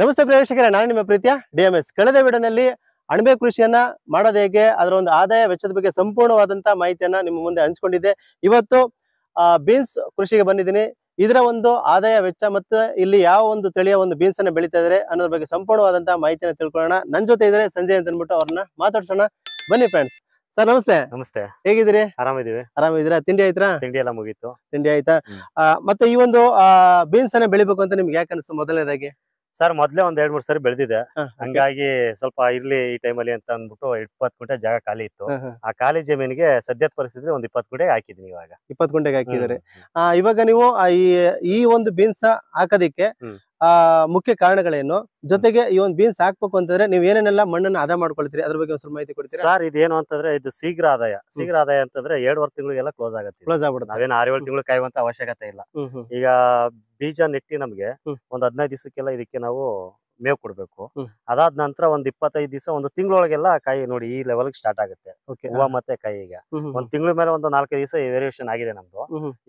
ನಮಸ್ತೆ ಪ್ರೇಕ್ಷಕರೇ ನಾನು ನಿಮ್ಮ ಪ್ರೀತಿಯ ಡಿ ಎಂ ಎಸ್ ಕಳೆದ ವಿಡಿಯೋನಲ್ಲಿ ಅಣಬೆ ಕೃಷಿಯನ್ನ ಮಾಡೋದು ಹೇಗೆ ಅದರ ಒಂದು ಆದಾಯ ವೆಚ್ಚದ ಬಗ್ಗೆ ಸಂಪೂರ್ಣವಾದಂತ ಮಾಹಿತಿಯನ್ನ ನಿಮ್ಮ ಮುಂದೆ ಹಂಚ್ಕೊಂಡಿದ್ದೆ ಇವತ್ತು ಬೀನ್ಸ್ ಕೃಷಿಗೆ ಬಂದಿದ್ದೀನಿ ಇದರ ಒಂದು ಆದಾಯ ವೆಚ್ಚ ಮತ್ತು ಇಲ್ಲಿ ಯಾವ ಒಂದು ತಳಿಯ ಒಂದು ಬೀನ್ಸ್ ಅನ್ನ ಬೆಳೀತಾ ಇದ್ರೆ ಅನ್ನೋದ್ರ ಬಗ್ಗೆ ಸಂಪೂರ್ಣವಾದಂತಹ ಮಾಹಿತಿಯನ್ನ ತಿಳ್ಕೊಳ್ಳೋಣ ನನ್ನ ಜೊತೆ ಇದ್ರೆ ಸಂಜಯ್ ಅಂತ ಅಂದ್ಬಿಟ್ಟು ಅವ್ರನ್ನ ಮಾತಾಡ್ಸೋಣ ಬನ್ನಿ ಫ್ರೆಂಡ್ಸ್ ಸರ್ ನಮಸ್ತೆ ನಮಸ್ತೆ ಹೇಗಿದ್ದೀರಿ ಆರಾಮ ಆರಾಮಿದ್ದೀರಾ ತಿಂಡಿ ಆಯ್ತಾ ತಿಂಡಿ ಎಲ್ಲ ಮುಗೀತು ತಿಂಡಿ ಆಯ್ತಾ ಮತ್ತೆ ಈ ಒಂದು ಬೀನ್ಸ್ ಅನ್ನ ಬೆಳಿಬೇಕು ಅಂತ ನಿಮ್ಗೆ ಯಾಕೆ ಅನಿಸ್ತು ಮೊದಲನೇದಾಗಿ ಸರ್ ಮೊದ್ಲೇ ಒಂದ್ ಎರಡ್ ಮೂರ್ ಸರಿ ಬೆಳೆದಿದೆ ಹಂಗಾಗಿ ಸ್ವಲ್ಪ ಇರ್ಲಿ ಈ ಟೈಮಲ್ಲಿ ಅಂತ ಅಂದ್ಬಿಟ್ಟು ಇಪ್ಪತ್ ಗುಂಟೆ ಜಾಗ ಖಾಲಿ ಇತ್ತು ಆ ಖಾಲಿ ಜಮೀನಿಗೆ ಸದ್ಯದ ಪರಿಸ್ಥಿತಿ ಒಂದ್ ಇಪ್ಪತ್ ಗುಂಟೆಗೆ ಹಾಕಿದೀನಿ ಇವಾಗ ಇಪ್ಪತ್ ಗುಂಟೆಗೆ ಆ ಇವಾಗ ನೀವು ಈ ಒಂದು ಬೀನ್ಸ್ ಹಾಕೋದಿಕ್ಕೆ ಆ ಮುಖ್ಯ ಕಾರಣಗಳೇನು ಜೊತೆಗೆ ಈ ಒಂದು ಬೀನ್ಸ್ ಹಾಕ್ಬೇಕು ಅಂತಂದ್ರೆ ನೀವು ಏನೇನೆಲ್ಲ ಮಣ್ಣನ್ನು ಅದ ಮಾಡ್ಕೊಳ್ತೀರಿ ಅದ್ರ ಬಗ್ಗೆ ಸ್ವಲ್ಪ ಮಾಹಿತಿ ಕೊಡ್ತೀರಿ ಸರ್ ಇದೇನು ಅಂತಂದ್ರೆ ಇದು ಶೀಘ್ರ ಆದಾಯ ಶೀಘ್ರ ಆದಾಯ ಅಂತಂದ್ರೆ ವರ್ ತಿಂಗಳಿಗೆಲ್ಲ ಕ್ಲೋಸ್ ಆಗುತ್ತೆ ಕ್ಲೋಸ್ ಆಗ್ಬಿಡುತ್ತೆ ನಾವೇನು ಆರು ಏಳು ತಿಂಗಳು ಕಾಯುವಂತ ಅವಶ್ಯಕತೆ ಇಲ್ಲ ಈಗ ಬೀಜ ನೆಟ್ಟಿ ನಮ್ಗೆ ಒಂದ್ ಹದಿನೈದು ದಿವಸಕ್ಕೆಲ್ಲ ಇದಕ್ಕೆ ನಾವು ಮೇವು ಕೊಡ್ಬೇಕು ಅದಾದ ನಂತರ ಒಂದ್ ಇಪ್ಪತ್ತೈದು ದಿವಸ ಒಂದು ತಿಂಗಳೊಳಗೆಲ್ಲ ಕಾಯಿ ನೋಡಿ ಈ ಲೆವೆಲ್ ಸ್ಟಾರ್ಟ್ ಆಗುತ್ತೆ ಹೂವ ಮತ್ತೆ ಕಾಯಿ ಈಗ ಒಂದ್ ತಿಂಗಳ ಮೇಲೆ ಒಂದು ನಾಲ್ಕೈದು ದಿವಸ ವೇರಿಯೇಷನ್ ಆಗಿದೆ ನಮ್ದು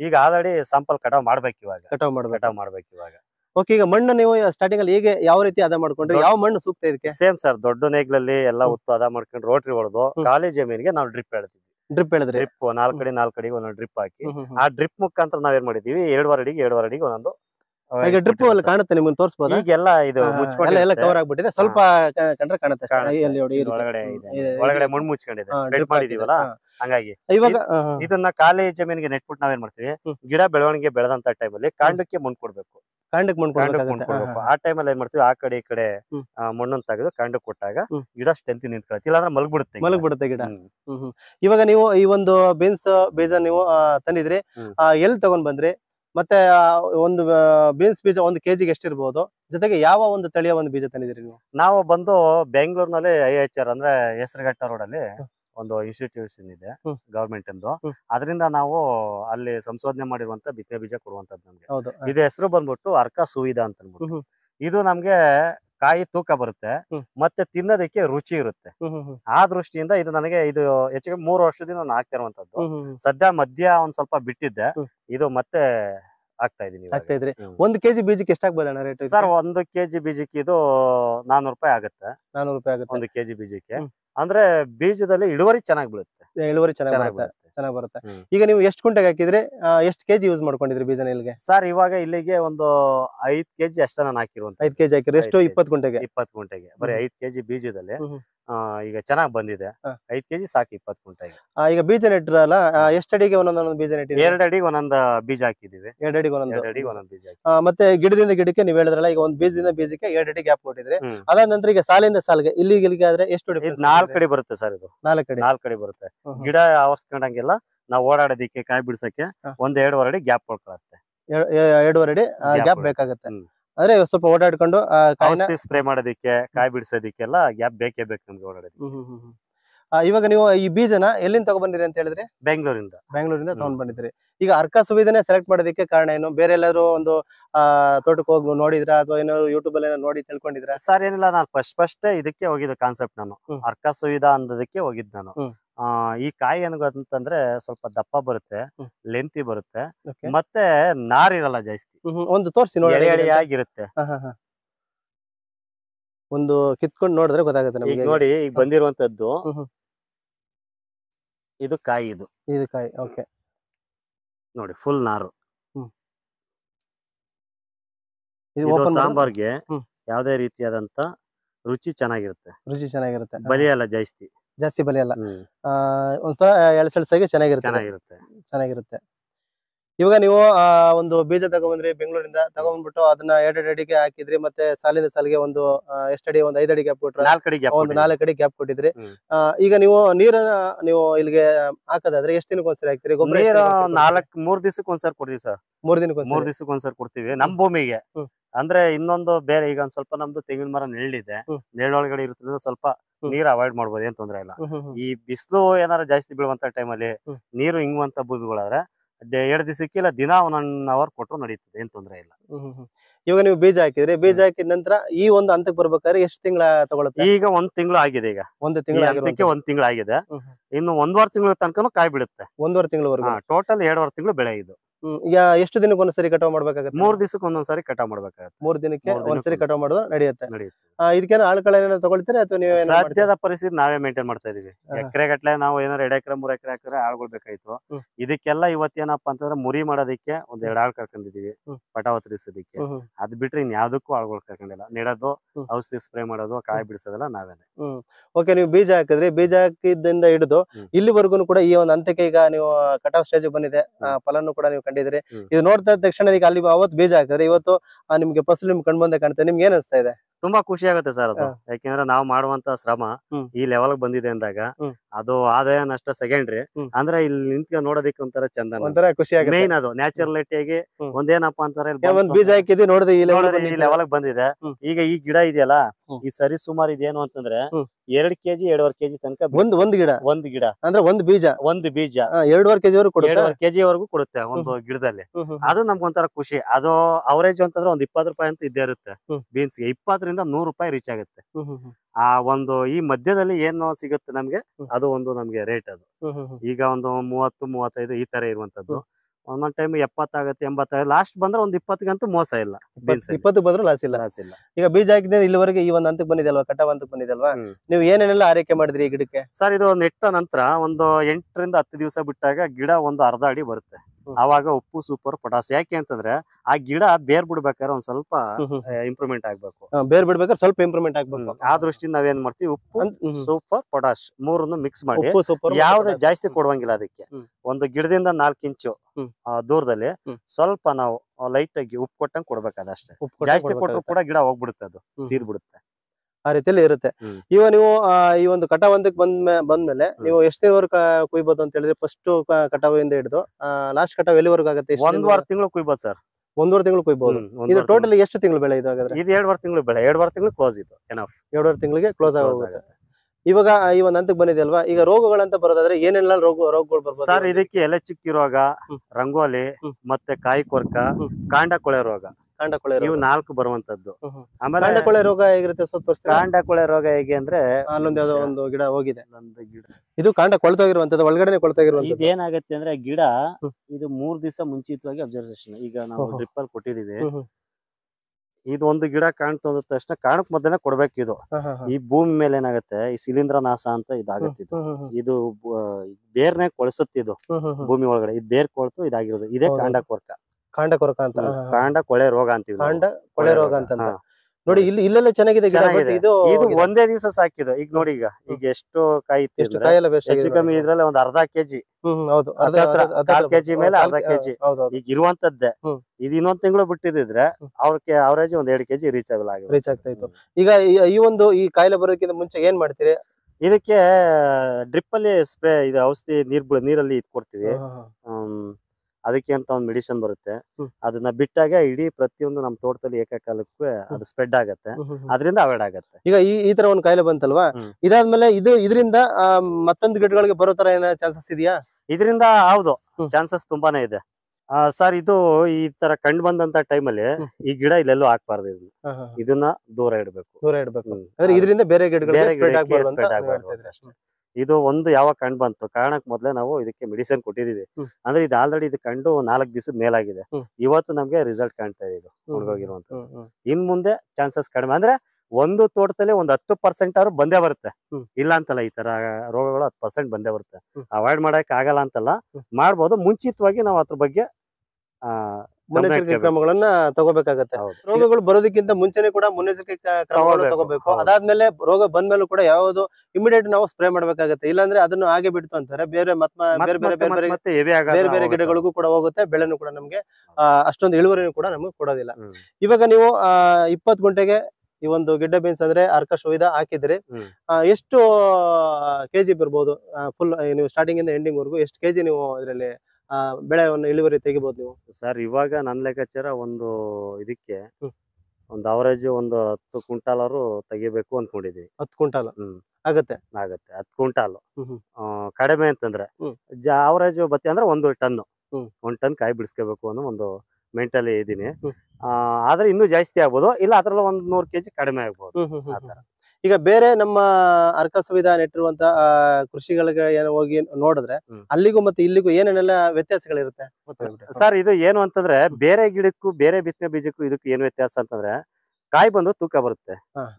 ಈಗ ಆಲ್ರೆಡಿ ಸಾಂಪಲ್ ಕಟಾವ್ ಮಾಡ್ಬೇಕು ಇವಾಗ ಕಟಾವ್ ಮಾಡ್ಬೇಕು ಕಟಾವ್ ಮಾಡ್ಬೇಕು ಇವಾಗ ಓಕೆ ಈಗ ಮಣ್ಣು ನೀವು ಸ್ಟಾರ್ಟಿಂಗ್ ಅಲ್ಲಿ ಹೇಗೆ ಯಾವ ರೀತಿ ಅದ ಮಾಡ್ಕೊಂಡ್ರೆ ಯಾವ ಮಣ್ಣು ಸೂಕ್ತ ಇದಕ್ಕೆ ಸೇಮ್ ಸರ್ ದೊಡ್ಡ ನೇಗ್ಲಲ್ಲಿ ಎಲ್ಲ ಉತ್ತು ಅದ ಮಾಡ್ಕೊಂಡು ರೋಟ್ರಿ ಹೊಡೆದು ಖಾಲಿ ಜಮೀನಿಗೆ ನಾವು ಡ್ರಿಪ್ ಹೇಳ್ತೀವಿ ಡ್ರಿಪ್ ಹೇಳಿದ್ರೆ ಡ್ರಿಪ್ ನಾಲ್ಕಡಿ ನಾಲ್ಕಡಿಗೆ ಒಂದೊಂದು ಡ್ರಿಪ್ ಹಾಕಿ ಆ ಡ್ರಿಪ್ ಮುಖಾಂತರ ನಾವೇನ್ ಮಾಡಿದೀವಿ ಎರಡು ಅಡಿಗೆ ಎರಡು ಅಡಿಗೆ ಒಂದೊಂದು ಈಗ ಡ್ರಿಪ್ ಅಲ್ಲಿ ಕಾಣುತ್ತೆ ನಿಮ್ಗೆ ತೋರಿಸಬಹುದು ಈಗೆಲ್ಲ ಇದು ಎಲ್ಲ ಕವರ್ ಆಗ್ಬಿಟ್ಟಿದೆ ಸ್ವಲ್ಪ ಕಂಡ್ರೆ ಕಾಣುತ್ತೆ ಒಳಗಡೆ ಮಣ್ಣು ಮುಚ್ಕೊಂಡಿದೆ ಬೆಡ್ ಮಾಡಿದೀವಲ್ಲ ಹಂಗಾಗಿ ಇವಾಗ ಇದನ್ನ ಖಾಲಿ ಜಮೀನಿಗೆ ನೆಟ್ಬಿಟ್ಟು ನಾವೇನ್ ಮಾಡ್ತೀವಿ ಗಿಡ ಬೆಳವಣಿಗೆ ಬೆಳೆದಂತ ಟೈಮಲ್ಲಿ ಕಾಂಡಕ್ಕೆ ಮಣ್ಣು ಕೊಡ್ಬೇಕು ಕಾಂಡಕ್ ಮಣ್ಣು ಆ ಟೈಮಲ್ಲಿ ಏನ್ ಮಾಡ್ತೀವಿ ಆ ಕಡೆ ಈ ಕಡೆ ಮಣ್ಣನ್ನು ತೆಗೆದು ಕಾಂಡಕ್ ಕೊಟ್ಟಾಗ ಗಿಡ ಸ್ಟ್ರೆಂತ್ ನಿಂತ್ಕೊಳತ್ತೆ ಇಲ್ಲಾಂದ್ರೆ ಮಲಗ್ಬಿಡುತ್ತೆ ಮಲಗ್ಬಿಡುತ್ತೆ ಗಿಡ ಇವಾಗ ನೀವು ಈ ಒಂದು ಬೀನ್ಸ್ ಬೀಜ ನೀವು ತಂದಿದ್ರಿ ಎಲ್ಲಿ ತಗೊಂಡ್ ಬಂದ್ರಿ ಮತ್ತೆ ಒಂದು ಬೀನ್ಸ್ ಬೀಜ ಒಂದು ಕೆಜಿಗೆ ಎಷ್ಟಿರ್ಬೋದು ಜೊತೆಗೆ ಯಾವ ಒಂದು ತಳಿಯ ಒಂದು ಬೀಜ ತಂದಿದ್ರಿ ನೀವು ನಾವು ಬಂದು ಬೆಂಗಳೂರಿನಲ್ಲಿ ಐ ಎಚ್ ಆರ್ ಅಂದ್ರೆ ಹೆಸರುಘಟ್ಟ ರೋಡ್ ಅಲ್ಲಿ ಒಂದು ಇನ್ಸ್ಟಿಟ್ಯೂಷನ್ ಇದೆ ಗವರ್ಮೆಂಟ್ ಅದರಿಂದ ನಾವು ಅಲ್ಲಿ ಸಂಶೋಧನೆ ಮಾಡಿರುವಂತ ಬಿತ್ತನೆ ಬೀಜ ಕೊಡುವಂತದ್ದು ನಮ್ಗೆ ಇದು ಹೆಸರು ಬಂದ್ಬಿಟ್ಟು ಅರ್ಕ ಸುವಿದ ಅಂತ ಇದು ನಮ್ಗೆ ಕಾಯಿ ತೂಕ ಬರುತ್ತೆ ಮತ್ತೆ ತಿನ್ನೋದಕ್ಕೆ ರುಚಿ ಇರುತ್ತೆ ಆ ದೃಷ್ಟಿಯಿಂದ ಇದು ನನಗೆ ಇದು ಹೆಚ್ಚಿಗೆ ಮೂರು ವರ್ಷದಿಂದ ನಾನು ಹಾಕ್ತಿರುವಂತದ್ದು ಸದ್ಯ ಮಧ್ಯ ಒಂದ್ ಸ್ವಲ್ಪ ಬಿಟ್ಟಿದ್ದೆ ಇದು ಮತ್ತೆ ಆಗ್ತಾ ಇದೀನಿ ಆಗ್ತಾ ಇದ್ರಿ ಒಂದ್ ಕೆಜಿ ಬೀಜಕ್ಕೆ ಎಷ್ಟಾಗ್ಬೋದು ಅಣ್ಣ ರೇಟ್ ಸರ್ ಒಂದು ಕೆಜಿ ಬೀಜಕ್ಕೆ ಇದು ನಾನೂರು ರೂಪಾಯಿ ಆಗುತ್ತೆ ನಾನೂರು ರೂಪಾಯಿ ಆಗುತ್ತೆ ಒಂದು ಕೆಜಿ ಬೀಜಕ್ಕೆ ಅಂದ್ರೆ ಬೀಜದಲ್ಲಿ ಇಳುವರಿ ಚೆನ್ನಾಗಿ ಬೀಳುತ್ತೆ ಇಳುವರಿ ಚೆನ್ನಾಗಿ ಚೆನ್ನಾಗಿ ಬರುತ್ತೆ ಈಗ ನೀವು ಎಷ್ಟು ಕುಂಟೆಗೆ ಹಾಕಿದ್ರೆ ಎಷ್ಟು ಕೆಜಿ ಯೂಸ್ ಮಾಡ್ಕೊಂಡಿದ್ರಿ ಬೀಜ ಇಲ್ಲಿಗೆ ಸರ್ ಇವಾಗ ಇಲ್ಲಿಗೆ ಒಂದು ಐದ್ ಕೆಜಿ ಅಷ್ಟೇ ನಾನು ಹಾಕಿರುವಂತ ಐದ್ ಕೆಜಿ ಹಾಕಿದ್ರೆ ಎಷ್ಟು ಇಪ್ಪತ್ ಕುಂಟೆಗೆ ಇಪ್ಪತ್ ಕುಂಟೆಗೆ ಬರೀ ಐದ್ ಕೆಜಿ ಬೀಜದಲ್ಲಿ ಈಗ ಚೆನ್ನಾಗಿ ಬಂದಿದೆ ಐದ್ ಕೆಜಿ ಸಾಕು ಇಪ್ಪತ್ ಕುಂಟೆಗೆ ಈಗ ಬೀಜ ನೆಟ್ಟಿರಲ್ಲ ಎಷ್ಟು ಅಡಿಗೆ ಒಂದೊಂದೊಂದು ಬೀಜ ನೆಟ್ಟಿದೆ ಎರಡು ಅಡಿಗೆ ಒಂದೊಂದು ಬೀಜ ಹಾಕಿದೀವಿ ಎರಡು ಅಡಿಗೆ ಒಂದೊಂದು ಅಡಿಗೆ ಒಂದೊಂದು ಬೀಜ ಮತ್ತೆ ಗಿಡದಿಂದ ಗಿಡಕ್ಕೆ ನೀವು ಹೇಳಿದ್ರಲ್ಲ ಈಗ ಒಂದು ಬೀಜದಿಂದ ಬೀಜಕ್ಕೆ ಎರಡು ಅಡಿಗೆ ಗ್ಯಾಪ್ ಕೊಟ್ಟಿದ್ರೆ ಅದಾದ ನಂತರ ಈಗ ಸಾಲಿಂದ ಸಾಲಿಗೆ ಇಲ್ಲಿಗೆ ಇಲ್ಲಿಗೆ ಆದ್ರೆ ಎಷ್ಟು ನಾಲ್ಕು ಕಡೆ ಬರುತ್ತೆ ಸರ್ ಇದು ನಾಲ್ಕು ಕಡೆ ನಾಲ್ಕು ಬರುತ್ತೆ ಗಿಡ ಆವರ್ಸ್ಕೊಂಡಂಗೆ ಆಗಂಗಿಲ್ಲ ನಾವು ಓಡಾಡೋದಿಕ್ಕೆ ಕಾಯಿ ಬಿಡ್ಸಕ್ಕೆ ಒಂದ್ ಎರಡುವರೆ ಅಡಿ ಗ್ಯಾಪ್ ಕೊಡ್ಕೊಳತ್ತೆ ಎರಡುವರೆ ಅಡಿ ಗ್ಯಾಪ್ ಬೇಕಾಗುತ್ತೆ ಅಂದ್ರೆ ಸ್ವಲ್ಪ ಓಡಾಡ್ಕೊಂಡು ಸ್ಪ್ರೇ ಮಾಡೋದಿಕ್ಕೆ ಕಾಯಿ ಬಿಡಿಸೋದಿಕ್ಕೆಲ್ಲ ಗ್ಯಾಪ್ ಬೇಕೇ ಬೇಕು ನಮ್ಗೆ ಓಡಾಡೋದಕ್ಕೆ ಇವಾಗ ನೀವು ಈ ಬೀಜನ ಎಲ್ಲಿಂದ ಬಂದಿರಿ ಅಂತ ಹೇಳಿದ್ರೆ ಬೆಂಗಳೂರಿಂದ ಬೆಂಗಳೂರಿಂದ ತಗೊಂಡ್ ಬಂದಿದ್ರಿ ಈಗ ಅರ್ಕ ಸುವಿಧನೆ ಸೆಲೆಕ್ಟ್ ಮಾಡೋದಕ್ಕೆ ಕಾರಣ ಏನು ಬೇರೆ ಎಲ್ಲರೂ ಒಂದು ತೋಟಕ್ಕೆ ಹೋಗಿ ನೋಡಿದ್ರ ಅಥವಾ ಏನಾದ್ರು ಯೂಟ್ಯೂಬ್ ಅಲ್ಲಿ ನೋಡಿ ತಿಳ್ಕೊಂಡಿದ್ರ ಸರ್ ಏನಿಲ್ಲ ನಾನು ಫಸ್ಟ್ ಫಸ್ಟ್ ಇದಕ್ಕೆ ಹೋಗಿದ್ದು ಕಾನ್ಸೆಪ್ಟ್ ನಾನು ಅರ್ಕ ಸುವಿಧಾ ಅಂದದಕ್ಕೆ ಹೋಗಿದ್ದು ನಾನು ಈ ಕಾಯಿ ಅಂತಂದ್ರೆ ಸ್ವಲ್ಪ ದಪ್ಪ ಬರುತ್ತೆ ಲೆಂತಿ ಬರುತ್ತೆ ಮತ್ತೆ ಇರಲ್ಲ ಜಾಸ್ತಿ ಒಂದು ತೋರಿಸಿ ನೋಡಿ ಒಂದು ಕಿತ್ಕೊಂಡು ನೋಡಿದ್ರೆ ಗೊತ್ತಾಗುತ್ತೆ ನಮಗೆ ನೋಡಿ ಈಗ ಬಂದಿರುವಂತದ್ದು ಇದು ಕಾಯಿ ಇದು ಇದು ಕಾಯಿ ಓಕೆ ನೋಡಿ ಫುಲ್ ನಾರು ಇದು ಸಾಂಬಾರ್ಗೆ ಯಾವುದೇ ರೀತಿಯಾದಂತ ರುಚಿ ಚೆನ್ನಾಗಿರುತ್ತೆ ರುಚಿ ಚೆನ್ನಾಗಿರುತ್ತೆ ಬಲಿಯಲ್ಲ ಜಾಸ್ತಿ ಜಾಸ್ತಿ ಬಲೆ ಅಲ್ಲ ಒಂದ್ಸಲ ಎಳಸೆಳಸಾಗಿ ಚೆನ್ನಾಗಿರುತ್ತೆ ಚೆನ್ನಾಗಿರುತ್ತೆ ಚೆನ್ನಾಗಿರುತ್ತೆ ಇವಾಗ ನೀವು ಆ ಒಂದು ಬೀಜ ತಗೊಂಡ್ಬಂದ್ರಿ ಬೆಂಗಳೂರಿಂದ ತಗೊಂಡ್ಬಿಟ್ಟು ಅದನ್ನ ಎರಡೆರಡು ಅಡಿಗೆ ಹಾಕಿದ್ರಿ ಮತ್ತೆ ಸಾಲಿನ ಸಾಲಿಗೆ ಒಂದು ಎಷ್ಟಡಿ ಒಂದು ಐದಡಿ ಅಡಿ ಗ್ಯಾಪ್ ಕೊಟ್ರೆ ಒಂದು ನಾಲ್ಕು ಅಡಿ ಗ್ಯಾಪ್ ಕೊಟ್ಟಿದ್ರಿ ಆ, ಈಗ ನೀವು ನೀರನ್ನ ನೀವು ಇಲ್ಲಿಗೆ ಹಾಕೋದಾದ್ರೆ ಎಷ್ಟ್ ದಿನಕ್ಕೆ ಒಂದ್ಸರಿ ಹಾಕ್ತೀರಿ ಗೊಬ್ಬರ ನಾಲ್ಕ್ ಮೂರ್ ದಿವಸಕ್ಕೆ ಒಂದ್ಸರಿ ಕೊಡ್ತೀವಿ ಸರ್ ಮೂರ್ ದಿನಕ್ಕೆ ಮೂರ್ ದಿವಸಕ್ಕೆ ಕೊಡ್ತೀವಿ ನಮ್ ಭೂಮಿಗೆ ಅಂದ್ರೆ ಇನ್ನೊಂದು ಬೇರೆ ಈಗ ಒಂದ್ ಸ್ವಲ್ಪ ನಮ್ದು ತೆಂಗಿನ ಮರ ನೆರಳಿದೆ ನೆರಳೊಳಗಡೆ ಇರುತ್ತೆ ಸ್ವಲ್ಪ ನೀರ್ ಅವಾಯ್ಡ್ ಮಾಡ್ಬೋದು ಏನ್ ತೊಂದ್ರೆ ಇಲ್ಲ ಈ ಬಿಸಿಲು ಏನಾರ ಜಾಸ್ತಿ ಬೀಳುವಂತ ಟೈಮಲ್ಲಿ ನೀರು ಹಿಂಗುವಂತ ಭೂಮಿಗಳಾದ್ರೆ ಎರಡ್ ದಿವಸಕ್ಕೆ ಇಲ್ಲ ದಿನ ಒನ್ ಅವರ್ ಕೊಟ್ಟರು ನಡೀತದೆ ಏನ್ ತೊಂದ್ರೆ ಇಲ್ಲ ಇವಾಗ ನೀವು ಬೀಜ ಹಾಕಿದ್ರೆ ಬೀಜ ಹಾಕಿದ ನಂತರ ಈ ಒಂದು ಹಂತಕ್ಕೆ ಬರ್ಬೇಕಾದ್ರೆ ಎಷ್ಟು ತಿಂಗಳ ತಗೊಳ್ತೀವಿ ಈಗ ಒಂದ್ ತಿಂಗಳು ಆಗಿದೆ ಈಗ ಒಂದು ತಿಂಗಳ ಒಂದ್ ತಿಂಗಳು ಆಗಿದೆ ಇನ್ನು ಒಂದ್ವಾರ ತಿಂಗಳ ತನಕ ಕಾಯಿ ಬಿಡುತ್ತೆ ಒಂದ್ವರ್ ತಿಂಗಳವರೆಗೂ ಟೋಟಲ್ ವರ್ ತಿಂಗಳು ಬೆಳೆ ಇದು ಎಷ್ಟು ದಿನಕ್ಕೆ ಒಂದ್ಸರಿ ಕಟಾವ್ ಮಾಡ್ಬೇಕಾಗತ್ತೆ ಮೂರ್ ದಿವಸಕ್ಕೆ ಒಂದೊಂದ್ಸರಿ ಕಟಾವ್ ಮಾಡ್ಬೇಕಾಗತ್ತೆ ಮೂರ್ ದಿನಕ್ಕೆ ಒಂದ್ಸರಿ ಕಟಾವ್ ಮಾಡೋದು ನಡೆಯುತ್ತೆ ಇದಕ್ಕೇನು ಆಳುಗಳೇನ ತಗೊಳ್ತೀರಾ ಅಥವಾ ನೀವು ಸಾಧ್ಯದ ಪರಿಸ್ಥಿತಿ ನಾವೇ ಮೇಂಟೈನ್ ಮಾಡ್ತಾ ಇದೀವಿ ಎಕರೆ ಗಟ್ಟಲೆ ನಾವು ಏನಾರ ಎರಡ್ ಎಕರೆ ಮೂರ್ ಎಕರೆ ಹಾಕಿದ್ರೆ ಆಳುಗಳು ಬೇಕಾಯ್ತು ಇದಕ್ಕೆಲ್ಲ ಏನಪ್ಪ ಅಂತಂದ್ರೆ ಮುರಿ ಮಾಡೋದಕ್ಕೆ ಒಂದ್ ಎರಡ್ ಆಳು ಕರ್ಕೊಂಡಿದೀವಿ ಪಟ ಅದ್ ಬಿಟ್ರೆ ಇನ್ ಯಾವ್ದಕ್ಕೂ ಆಳುಗಳು ಕರ್ಕೊಂಡಿಲ್ಲ ನೆಡೋದು ಔಷಧಿ ಸ್ಪ್ರೇ ಮಾಡೋದು ಕಾಯಿ ಬಿಡಿಸೋದೆಲ್ಲ ನಾವೇನೆ ಓಕೆ ನೀವು ಬೀಜ ಹಾಕಿದ್ರಿ ಬೀಜ ಹಾಕಿದ್ದಿಂದ ಹಿಡಿದು ಇಲ್ಲಿವರೆಗೂ ಕೂಡ ಈ ಒಂದು ಅಂತ್ಯಕ್ಕೆ ಈಗ ನೀವು ಕಟಾವ್ ಸ್ಟೇಜ್ ಬಂದಿದೆ ಫಲನು ಕೂಡ ನೀವು ಕಂಡಿದ್ರೆ ಇದು ನೋಡ್ತಾ ತಕ್ಷಣ ಅಲ್ಲಿ ಅವತ್ತು ಬೀಜ ಆಗ್ತದೆ ಇವತ್ತು ನಿಮ್ಗೆ ಫಸಲು ನಿಮ್ ಕಂಡು ಬಂದೆ ನಿಮ್ಗೆ ಏನ್ ಅನಿಸ್ತಾ ಇದೆ ತುಂಬಾ ಖುಷಿ ಆಗುತ್ತೆ ಸರ್ ಅದು ಯಾಕೆಂದ್ರೆ ನಾವು ಮಾಡುವಂತ ಶ್ರಮ ಈ ಲೆವೆಲ್ ಬಂದಿದೆ ಅಂದಾಗ ಅದು ಆದಾಯ ನಷ್ಟ ಸೆಕೆಂಡ್ರಿ ಅಂದ್ರೆ ಇಲ್ಲಿ ನಿಂತ ನೋಡೋದಕ್ಕೆ ಒಂಥರ ಚಂದ ಖುಷಿ ಮೇನ್ ಅದು ನ್ಯಾಚುರಲಿಟಿ ಆಗಿ ಒಂದೇನಪ್ಪಾ ಅಂತಾರೆ ಬೀಜ ಈ ಲೆವೆಲ್ ಬಂದಿದೆ ಈಗ ಈ ಗಿಡ ಇದೆಯಲ್ಲ ಈ ಸರಿ ಸುಮಾರು ಇದೇನು ಅಂತಂದ್ರೆ ಎರಡ್ ಕೆಜಿ ಎರಡೂವರೆ ಕೆಜಿ ತನಕ ಒಂದ್ ಒಂದ್ ಗಿಡ ಒಂದ್ ಗಿಡ ಅಂದ್ರೆ ಒಂದ್ ಬೀಜ ಒಂದ್ ಬೀಜ ಎರಡುವರೆ ಕೆಜಿ ವರೆಗೂ ಎರಡೂವರೆ ಕೆಜಿ ವರೆಗೂ ಕೊಡುತ್ತೆ ಒಂದು ಗಿಡದಲ್ಲಿ ಅದು ನಮ್ಗೊಂಥರ ಖುಷಿ ಅದು ಅವರೇಜ್ ಅಂತಂದ್ರೆ ಒಂದ್ ಇಪ್ಪತ್ತು ರೂಪಾಯಿ ಅಂತ ಇದ್ದೇ ಇರುತ್ತೆ ಬೀನ್ಸ್ ಗೆ ಇಪ್ಪತ್ತು ಐವತ್ತರಿಂದ ನೂರು ರೂಪಾಯಿ ರೀಚ್ ಆಗುತ್ತೆ ಆ ಒಂದು ಈ ಮಧ್ಯದಲ್ಲಿ ಏನು ಸಿಗುತ್ತೆ ನಮ್ಗೆ ಅದು ಒಂದು ನಮ್ಗೆ ರೇಟ್ ಅದು ಈಗ ಒಂದು ಮೂವತ್ತು ಮೂವತ್ತೈದು ಈ ತರ ಇರುವಂತದ್ದು ಒಂದೊಂದ್ ಟೈಮ್ ಎಪ್ಪತ್ತಾಗತ್ತೆ ಎಂಬತ್ತ ಲಾಸ್ಟ್ ಬಂದ್ರೆ ಒಂದ್ ಇಪ್ಪತ್ತಿಗಂತೂ ಮೋಸ ಇಲ್ಲ ಇಪ್ಪತ್ತು ಬಂದ್ರೆ ಲಾಸ್ ಇಲ್ಲ ಲಾಸ್ ಇಲ್ಲ ಈಗ ಬೀಜ ಹಾಕಿದ್ರೆ ಇಲ್ಲಿವರೆಗೆ ಈ ಒಂದ್ ಹಂತಕ್ ಬಂದಿದೆ ಅಲ್ವಾ ಕಟಾವ್ ಬಂದಿದೆ ನೀವು ಏನೇನೆಲ್ಲ ಆರೈಕೆ ಮಾಡಿದ್ರಿ ಈ ಗಿಡಕ್ಕೆ ಸರ್ ಇದು ನೆಟ್ಟ ನಂತರ ಒಂದು ಎಂಟರಿಂದ ಹತ್ತು ದಿವಸ ಬಿಟ್ಟಾಗ ಗಿಡ ಒಂದು ಅರ್ಧ ಅಡಿ ಬರುತ್ತೆ ಅವಾಗ ಉಪ್ಪು ಸೂಪರ್ ಪೊಟಾಸ್ ಯಾಕೆ ಅಂತಂದ್ರೆ ಆ ಗಿಡ ಬೇರ್ ಬಿಡ್ಬೇಕಾದ್ರೆ ಒಂದ್ ಸ್ವಲ್ಪ ಇಂಪ್ರೂವ್ಮೆಂಟ್ ಆಗ್ಬೇಕು ಬೇರ್ ಬಿಡ್ಬೇಕಾದ್ರೆ ಸ್ವಲ್ಪ ಇಂಪ್ರೂವ್ಮೆಂಟ್ ಆಗ್ಬೇಕು ಆ ದೃಷ್ಟಿಯಿಂದ ಏನ್ ಮಾಡ್ತೀವಿ ಉಪ್ಪು ಸೂಪರ್ ಪೊಟಾಶ್ ಮೂರನ್ನು ಮಿಕ್ಸ್ ಮಾಡಿ ಯಾವ್ದು ಜಾಸ್ತಿ ಕೊಡುವಂಗಿಲ್ಲ ಅದಕ್ಕೆ ಒಂದು ಗಿಡದಿಂದ ನಾಲ್ಕು ಇಂಚು ದೂರದಲ್ಲಿ ಸ್ವಲ್ಪ ನಾವು ಲೈಟ್ ಆಗಿ ಉಪ್ಪು ಕೊಟ್ಟಂಗ್ ಕೊಡ್ಬೇಕಾದಷ್ಟೇ ಉಪ್ಪು ಜಾಸ್ತಿ ಕೊಟ್ಟರು ಕೂಡ ಗಿಡ ಹೋಗ್ಬಿಡುತ್ತೆ ಅದು ಸೀದ್ ಬಿಡುತ್ತೆ ಆ ರೀತಿಯಲ್ಲಿ ಇರುತ್ತೆ ಈಗ ನೀವು ಈ ಒಂದು ಕಟಾವಂದಕ್ಕೆ ಬಂದ ಬಂದ್ಮೇಲೆ ನೀವು ಎಷ್ಟು ದಿನವರೆಗೂ ಕುಯ್ಬೋದು ಅಂತ ಹೇಳಿದ್ರೆ ಫಸ್ಟ್ ಕಟಾವಿಂದ ಹಿಡಿದು ಲಾಸ್ಟ್ ಕಟಾವ್ ಎಲ್ಲಿವರೆಗೂ ಆಗುತ್ತೆ ವಾರ ತಿಂಗಳು ಕುಯ್ಬೋದು ಸರ್ ಒಂದೂವರೆ ತಿಂಗಳು ಕುಯ್ಬೋದು ಇದು ಟೋಟಲಿ ಎಷ್ಟು ತಿಂಗಳು ಬೆಳೆ ಇದು ಹಾಗಾದ್ರೆ ಇದು ವಾರ ತಿಂಗಳು ಬೆಳೆ ವಾರ ತಿಂಗಳು ಕ್ಲೋಸ್ ಇತ್ತು ಎನಫ್ ಎರಡುವರೆ ತಿಂಗಳಿಗೆ ಕ್ಲೋಸ್ ಆಗುತ್ತೆ ಇವಾಗ ಈ ಒಂದು ಹಂತಕ್ಕೆ ಬಂದಿದೆ ಅಲ್ವಾ ಈಗ ರೋಗಗಳಂತ ಬರೋದಾದ್ರೆ ಏನೆಲ್ಲ ರೋಗ ರೋಗಗಳು ಬರ್ಬೋದು ಸರ್ ಇದಕ್ಕೆ ಎಲೆ ಚಿಕ್ಕಿ ರೋಗ ರಂಗೋಲಿ ಮತ್ತೆ ಕಾಯಿ ಕೊರ್ಕ ಕಾಂಡ ಕೊಳೆ ರೋಗ ಕಾಂಡ ಕೊಳೆ ಇವು ನಾಲ್ಕು ಬರುವಂತದ್ದು ಆಮೇಲೆ ಕಾಂಡ ಕೊಳೆ ರೋಗ ಹೇಗಿರುತ್ತೆ ಸ್ವಲ್ಪ ಕಾಂಡ ಕೊಳೆ ರೋಗ ಹೇಗೆ ಅಂದ್ರೆ ಅಲ್ಲೊಂದು ಯಾವ್ದೋ ಒಂದು ಗಿಡ ಹೋಗಿದೆ ಗಿಡ ಇದು ಕಾಂಡ ಕೊಳ್ತೋಗಿರುವಂತದ್ದು ಒಳಗಡೆ ಕೊಳ್ತಾಗಿರುವಂತದ್ದು ಏನಾಗತ್ತೆ ಅಂದ್ರೆ ಗಿಡ ಇದು ಮೂರ್ ದಿವಸ ಮುಂಚಿತವಾಗಿ ಅಬ್ಸರ್ವೇಷನ್ ಈಗ ನಾವು ಡ್ರಿಪ್ ಅಲ್ಲಿ ಕೊಟ್ಟಿದೀವಿ ಇದು ಒಂದು ಗಿಡ ಕಾಣ್ತು ಅಂದ ತಕ್ಷಣ ಕಾಣಕ್ ಮೊದಲೇ ಕೊಡ್ಬೇಕು ಇದು ಈ ಭೂಮಿ ಮೇಲೆ ಏನಾಗುತ್ತೆ ಈ ಶಿಲೀಂದ್ರ ನಾಶ ಅಂತ ಇದಾಗುತ್ತೆ ಇದು ಬೇರ್ನೆ ಕೊಳಸುತ್ತಿದ್ದು ಭೂಮಿ ಒಳಗಡೆ ಇದು ಬೇರ್ ಕೊಳ್ತು ಇದಾಗಿರೋದು ಇದೇ ಕಾಂಡ ಕೊರ್ಕ ಕಾಂಡ ಕೊರಕ ಅಂತ ಕಾಂಡ ಕೊಳೆ ರೋಗ ಅಂತೀವಿ ಕಾಂಡ ಕೊಳೆ ರೋಗ ಅಂತ ನೋಡಿ ಇಲ್ಲಿ ಇಲ್ಲೆಲ್ಲ ಚೆನ್ನಾಗಿದೆ ಇದು ಒಂದೇ ದಿವಸ ಸಾಕಿದ್ರು ಈಗ ನೋಡಿ ಈಗ ಈಗ ಎಷ್ಟು ಕಾಯಿ ಎಷ್ಟು ಕಾಯಿ ಎಲ್ಲ ಹೆಚ್ಚು ಕಮ್ಮಿ ಇದ್ರಲ್ಲಿ ಒಂದ್ ಅರ್ಧ ಕೆಜಿ ಕೆಜಿ ಮೇಲೆ ಅರ್ಧ ಕೆಜಿ ಈಗ ಇರುವಂತದ್ದೇ ಇದು ಇನ್ನೊಂದ್ ತಿಂಗಳು ಬಿಟ್ಟಿದ್ರೆ ಅವ್ರಿಗೆ ಅವರೇಜ್ ಒಂದ್ ಎರಡು ಕೆಜಿ ರೀಚ್ ಆಗಲ್ಲ ರೀಚ್ ಆಗ್ತಾ ಇತ್ತು ಈಗ ಈ ಒಂದು ಈ ಕಾಯಿಲೆ ಬರೋದಕ್ಕಿಂತ ಮುಂಚೆ ಏನ್ ಮಾಡ್ತೀರಿ ಇದಕ್ಕೆ ಡ್ರಿಪ್ ಅಲ್ಲಿ ಸ್ಪ್ರೇ ಇದು ಔಷಧಿ ನೀರ್ ನೀರಲ್ಲಿ ಇದ್ ಕೊಡ್ತೀವಿ ಅದಕ್ಕೆ ಅಂತ ಒಂದು ಮೆಡಿಸಿನ್ ಬರುತ್ತೆ ಅದನ್ನ ಬಿಟ್ಟಾಗ ಇಡೀ ಪ್ರತಿಯೊಂದು ನಮ್ಮ ತೋಟದಲ್ಲಿ ಏಕಕಾಲಕ್ಕೆ ಅದು ಸ್ಪ್ರೆಡ್ ಆಗತ್ತೆ ಅದರಿಂದ ಅವಾಯ್ಡ್ ಆಗತ್ತೆ ಈಗ ಈ ತರ ಒಂದು ಕಾಯಿಲೆ ಬಂತಲ್ವಾ ಇದಾದ್ಮೇಲೆ ಇದು ಇದರಿಂದ ಮತ್ತೊಂದು ಗಿಡಗಳಿಗೆ ಬರೋ ತರ ಏನೋ ಚಾನ್ಸಸ್ ಇದೆಯಾ ಇದರಿಂದ ಹೌದು ಚಾನ್ಸಸ್ ತುಂಬಾನೇ ಇದೆ ಸರ್ ಇದು ಈ ತರ ಕಂಡು ಬಂದಂತ ಟೈಮಲ್ಲಿ ಈ ಗಿಡ ಇಲ್ಲೆಲ್ಲೂ ಹಾಕ್ಬಾರ್ದು ಇದನ್ನ ಇದನ್ನ ದೂರ ಇಡಬೇಕು ದೂರ ಇಡಬೇಕು ಇದರಿಂದ ಬೇರೆ ಗಿಡಗಳಿಗೆ ಸ್ಪ್ರೆಡ್ ಅಷ್ಟೇ ಇದು ಒಂದು ಯಾವಾಗ ಕಂಡು ಬಂತು ಕಾರಣಕ್ಕೆ ಮೊದಲೇ ನಾವು ಇದಕ್ಕೆ ಮೆಡಿಸಿನ್ ಕೊಟ್ಟಿದೀವಿ ಅಂದ್ರೆ ಇದು ಆಲ್ರೆಡಿ ಇದು ಕಂಡು ನಾಲ್ಕು ದಿವಸದ ಮೇಲಾಗಿದೆ ಇವತ್ತು ನಮ್ಗೆ ರಿಸಲ್ಟ್ ಕಾಣ್ತಾ ಇದೆ ಇದು ಹುಡುಗಿರುವಂತ ಇನ್ ಮುಂದೆ ಚಾನ್ಸಸ್ ಕಡಿಮೆ ಅಂದ್ರೆ ಒಂದು ತೋಟದಲ್ಲಿ ಒಂದು ಹತ್ತು ಪರ್ಸೆಂಟ್ ಅವ್ರು ಬಂದೇ ಬರುತ್ತೆ ಇಲ್ಲ ಅಂತಲ್ಲ ಈ ತರ ರೋಗಗಳು ಹತ್ತು ಪರ್ಸೆಂಟ್ ಬಂದೇ ಬರುತ್ತೆ ಅವಾಯ್ಡ್ ಮಾಡಕ್ ಆಗಲ್ಲ ಅಂತಲ್ಲ ಮಾಡ್ಬೋದು ಮುಂಚಿತವಾಗಿ ನಾವು ಅದ್ರ ಬಗ್ಗೆ ಆ ಮುನ್ನೆಚ್ಚರಿಕೆ ಕ್ರಮಗಳನ್ನ ತಗೋಬೇಕಾಗತ್ತೆ ರೋಗಗಳು ಬರೋದಕ್ಕಿಂತ ಮುಂಚೆನೆ ಕೂಡ ಮುನ್ನೆಚ್ಚರಿಕೆ ಕ್ರಮಗಳನ್ನ ತಗೋಬೇಕು ಅದಾದ್ಮೇಲೆ ರೋಗ ಬಂದ್ಮೇಲೆ ಕೂಡ ಯಾವ್ದು ಇಮಿಡಿಯೇಟ್ ನಾವು ಸ್ಪ್ರೇ ಮಾಡ್ಬೇಕಾಗತ್ತೆ ಇಲ್ಲಾಂದ್ರೆ ಅದನ್ನು ಹಾಗೆ ಬಿಡ್ತು ಅಂತಾರೆ ಬೇರೆ ಬೇರೆ ಬೇರೆ ಬೇರೆ ಬೇರೆ ಬೇರೆ ಗಿಡಗಳಿಗೂ ಕೂಡ ಹೋಗುತ್ತೆ ಬೆಳೆನು ಕೂಡ ನಮ್ಗೆ ಅಷ್ಟೊಂದು ಇಳುವರಿನೂ ಕೂಡ ನಮಗೆ ಕೊಡೋದಿಲ್ಲ ಇವಾಗ ನೀವು ಇಪ್ಪತ್ತು ಗಂಟೆಗೆ ಈ ಒಂದು ಗಿಡ್ಡ ಬೀನ್ಸ್ ಅಂದ್ರೆ ಅರ್ಕ ಶೋಧ ಹಾಕಿದ್ರೆ ಎಷ್ಟು ಕೆಜಿ ಬರ್ಬೋದು ಫುಲ್ ನೀವು ಸ್ಟಾರ್ಟಿಂಗ್ ಇಂದ ಎಂಡಿಂಗ್ ವರ್ಗು ಎಷ್ಟು ಕೆಜಿ ನೀವು ಇದರಲ್ಲಿ ಬೆಳೆಯನ್ನು ಇಳುವರಿ ತೆಗಿಬಹುದು ನೀವು ಸರ್ ಇವಾಗ ನನ್ನ ಲೆಕ್ಕಾಚಾರ ಒಂದು ಇದಕ್ಕೆ ಒಂದು ಅವರೇಜ್ ಒಂದು ಹತ್ತು ಕ್ವಿಂಟಾಲ್ ಅವರು ತೆಗಿಬೇಕು ಅಂದ್ಕೊಂಡಿದೀವಿ ಹತ್ತು ಕ್ವಿಂಟಾಲ್ ಹ್ಮ್ ಆಗತ್ತೆ ಆಗತ್ತೆ ಹತ್ತು ಕ್ವಿಂಟಾಲ್ ಕಡಿಮೆ ಅಂತಂದ್ರೆ ಅವರೇಜ್ ಬತ್ತಿ ಅಂದ್ರೆ ಒಂದು ಟನ್ ಒಂದ್ ಒಂದು ಟನ್ ಕಾಯಿ ಬಿಡಿಸ್ಕೋಬೇಕು ಅನ್ನೋ ಒಂದು ಮೆಂಟಲಿ ಇದೀನಿ ಆ, ಆದ್ರೆ ಇನ್ನೂ ಜಾಸ್ತಿ ಆಗ್ಬೋದು ಇಲ್ಲ ಅದ್ರಲ್ಲಿ ಒಂದ್ ನೂರು ಕೆಜಿ ಕಡಿಮೆ ಆಗ್ಬೋದು ಈಗ ಬೇರೆ ನಮ್ಮ ಅರ್ಕ ಸುವಿಧಾ ನೆಟ್ಟಿರುವಂತ ಕೃಷಿಗಳಿಗೆ ಹೋಗಿ ನೋಡಿದ್ರೆ ಅಲ್ಲಿಗೂ ಮತ್ತೆ ಇಲ್ಲಿಗೂ ಏನೇನೆಲ್ಲ ವ್ಯತ್ಯಾಸಗಳಿರುತ್ತೆ ಸರ್ ಇದು ಏನು ಅಂತಂದ್ರೆ ಬೇರೆ ಗಿಡಕ್ಕೂ ಬೇರೆ ಬಿತ್ತನೆ ಬೀಜಕ್ಕೂ ಇದಕ್ಕೂ ಏನು ವ್ಯತ್ಯಾಸ ಅಂತಂದ್ರೆ ಕಾಯಿ ಬಂದು ತೂಕ ಬರುತ್ತೆ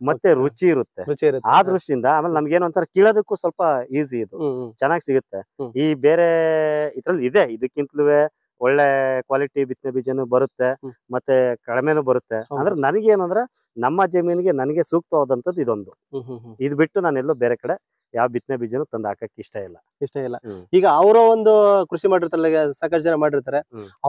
ಮತ್ತೆ ರುಚಿ ಇರುತ್ತೆ ಆ ದೃಷ್ಟಿಯಿಂದ ಆಮೇಲೆ ನಮ್ಗೆ ಏನು ಅಂತಾರೆ ಕೀಳೋದಕ್ಕೂ ಸ್ವಲ್ಪ ಈಸಿ ಇದು ಚೆನ್ನಾಗಿ ಸಿಗುತ್ತೆ ಈ ಬೇರೆ ಇದ್ರಲ್ಲಿ ಇದೆ ಇದಕ್ಕಿಂತಲೂ ಒಳ್ಳೆ ಕ್ವಾಲಿಟಿ ಬಿತ್ತನೆ ಬೀಜನೂ ಬರುತ್ತೆ ಮತ್ತೆ ಕಡಿಮೆನು ಬರುತ್ತೆ ಅಂದ್ರೆ ನನಗೇನಂದ್ರೆ ನಮ್ಮ ಜಮೀನಿಗೆ ನನಗೆ ಸೂಕ್ತವಾದಂತದ್ದು ಇದೊಂದು ಇದು ಬಿಟ್ಟು ನಾನು ಎಲ್ಲೋ ಬೇರೆ ಕಡೆ ಯಾವ ಬಿತ್ತನೆ ಬೀಜನು ತಂದು ಹಾಕಕ್ ಇಷ್ಟ ಇಲ್ಲ ಇಷ್ಟ ಇಲ್ಲ ಈಗ ಅವರು ಒಂದು ಕೃಷಿ ಮಾಡಿರ್ತಾರಲ್ಲ ಸಾಕಷ್ಟು ಜನ ಮಾಡಿರ್ತಾರೆ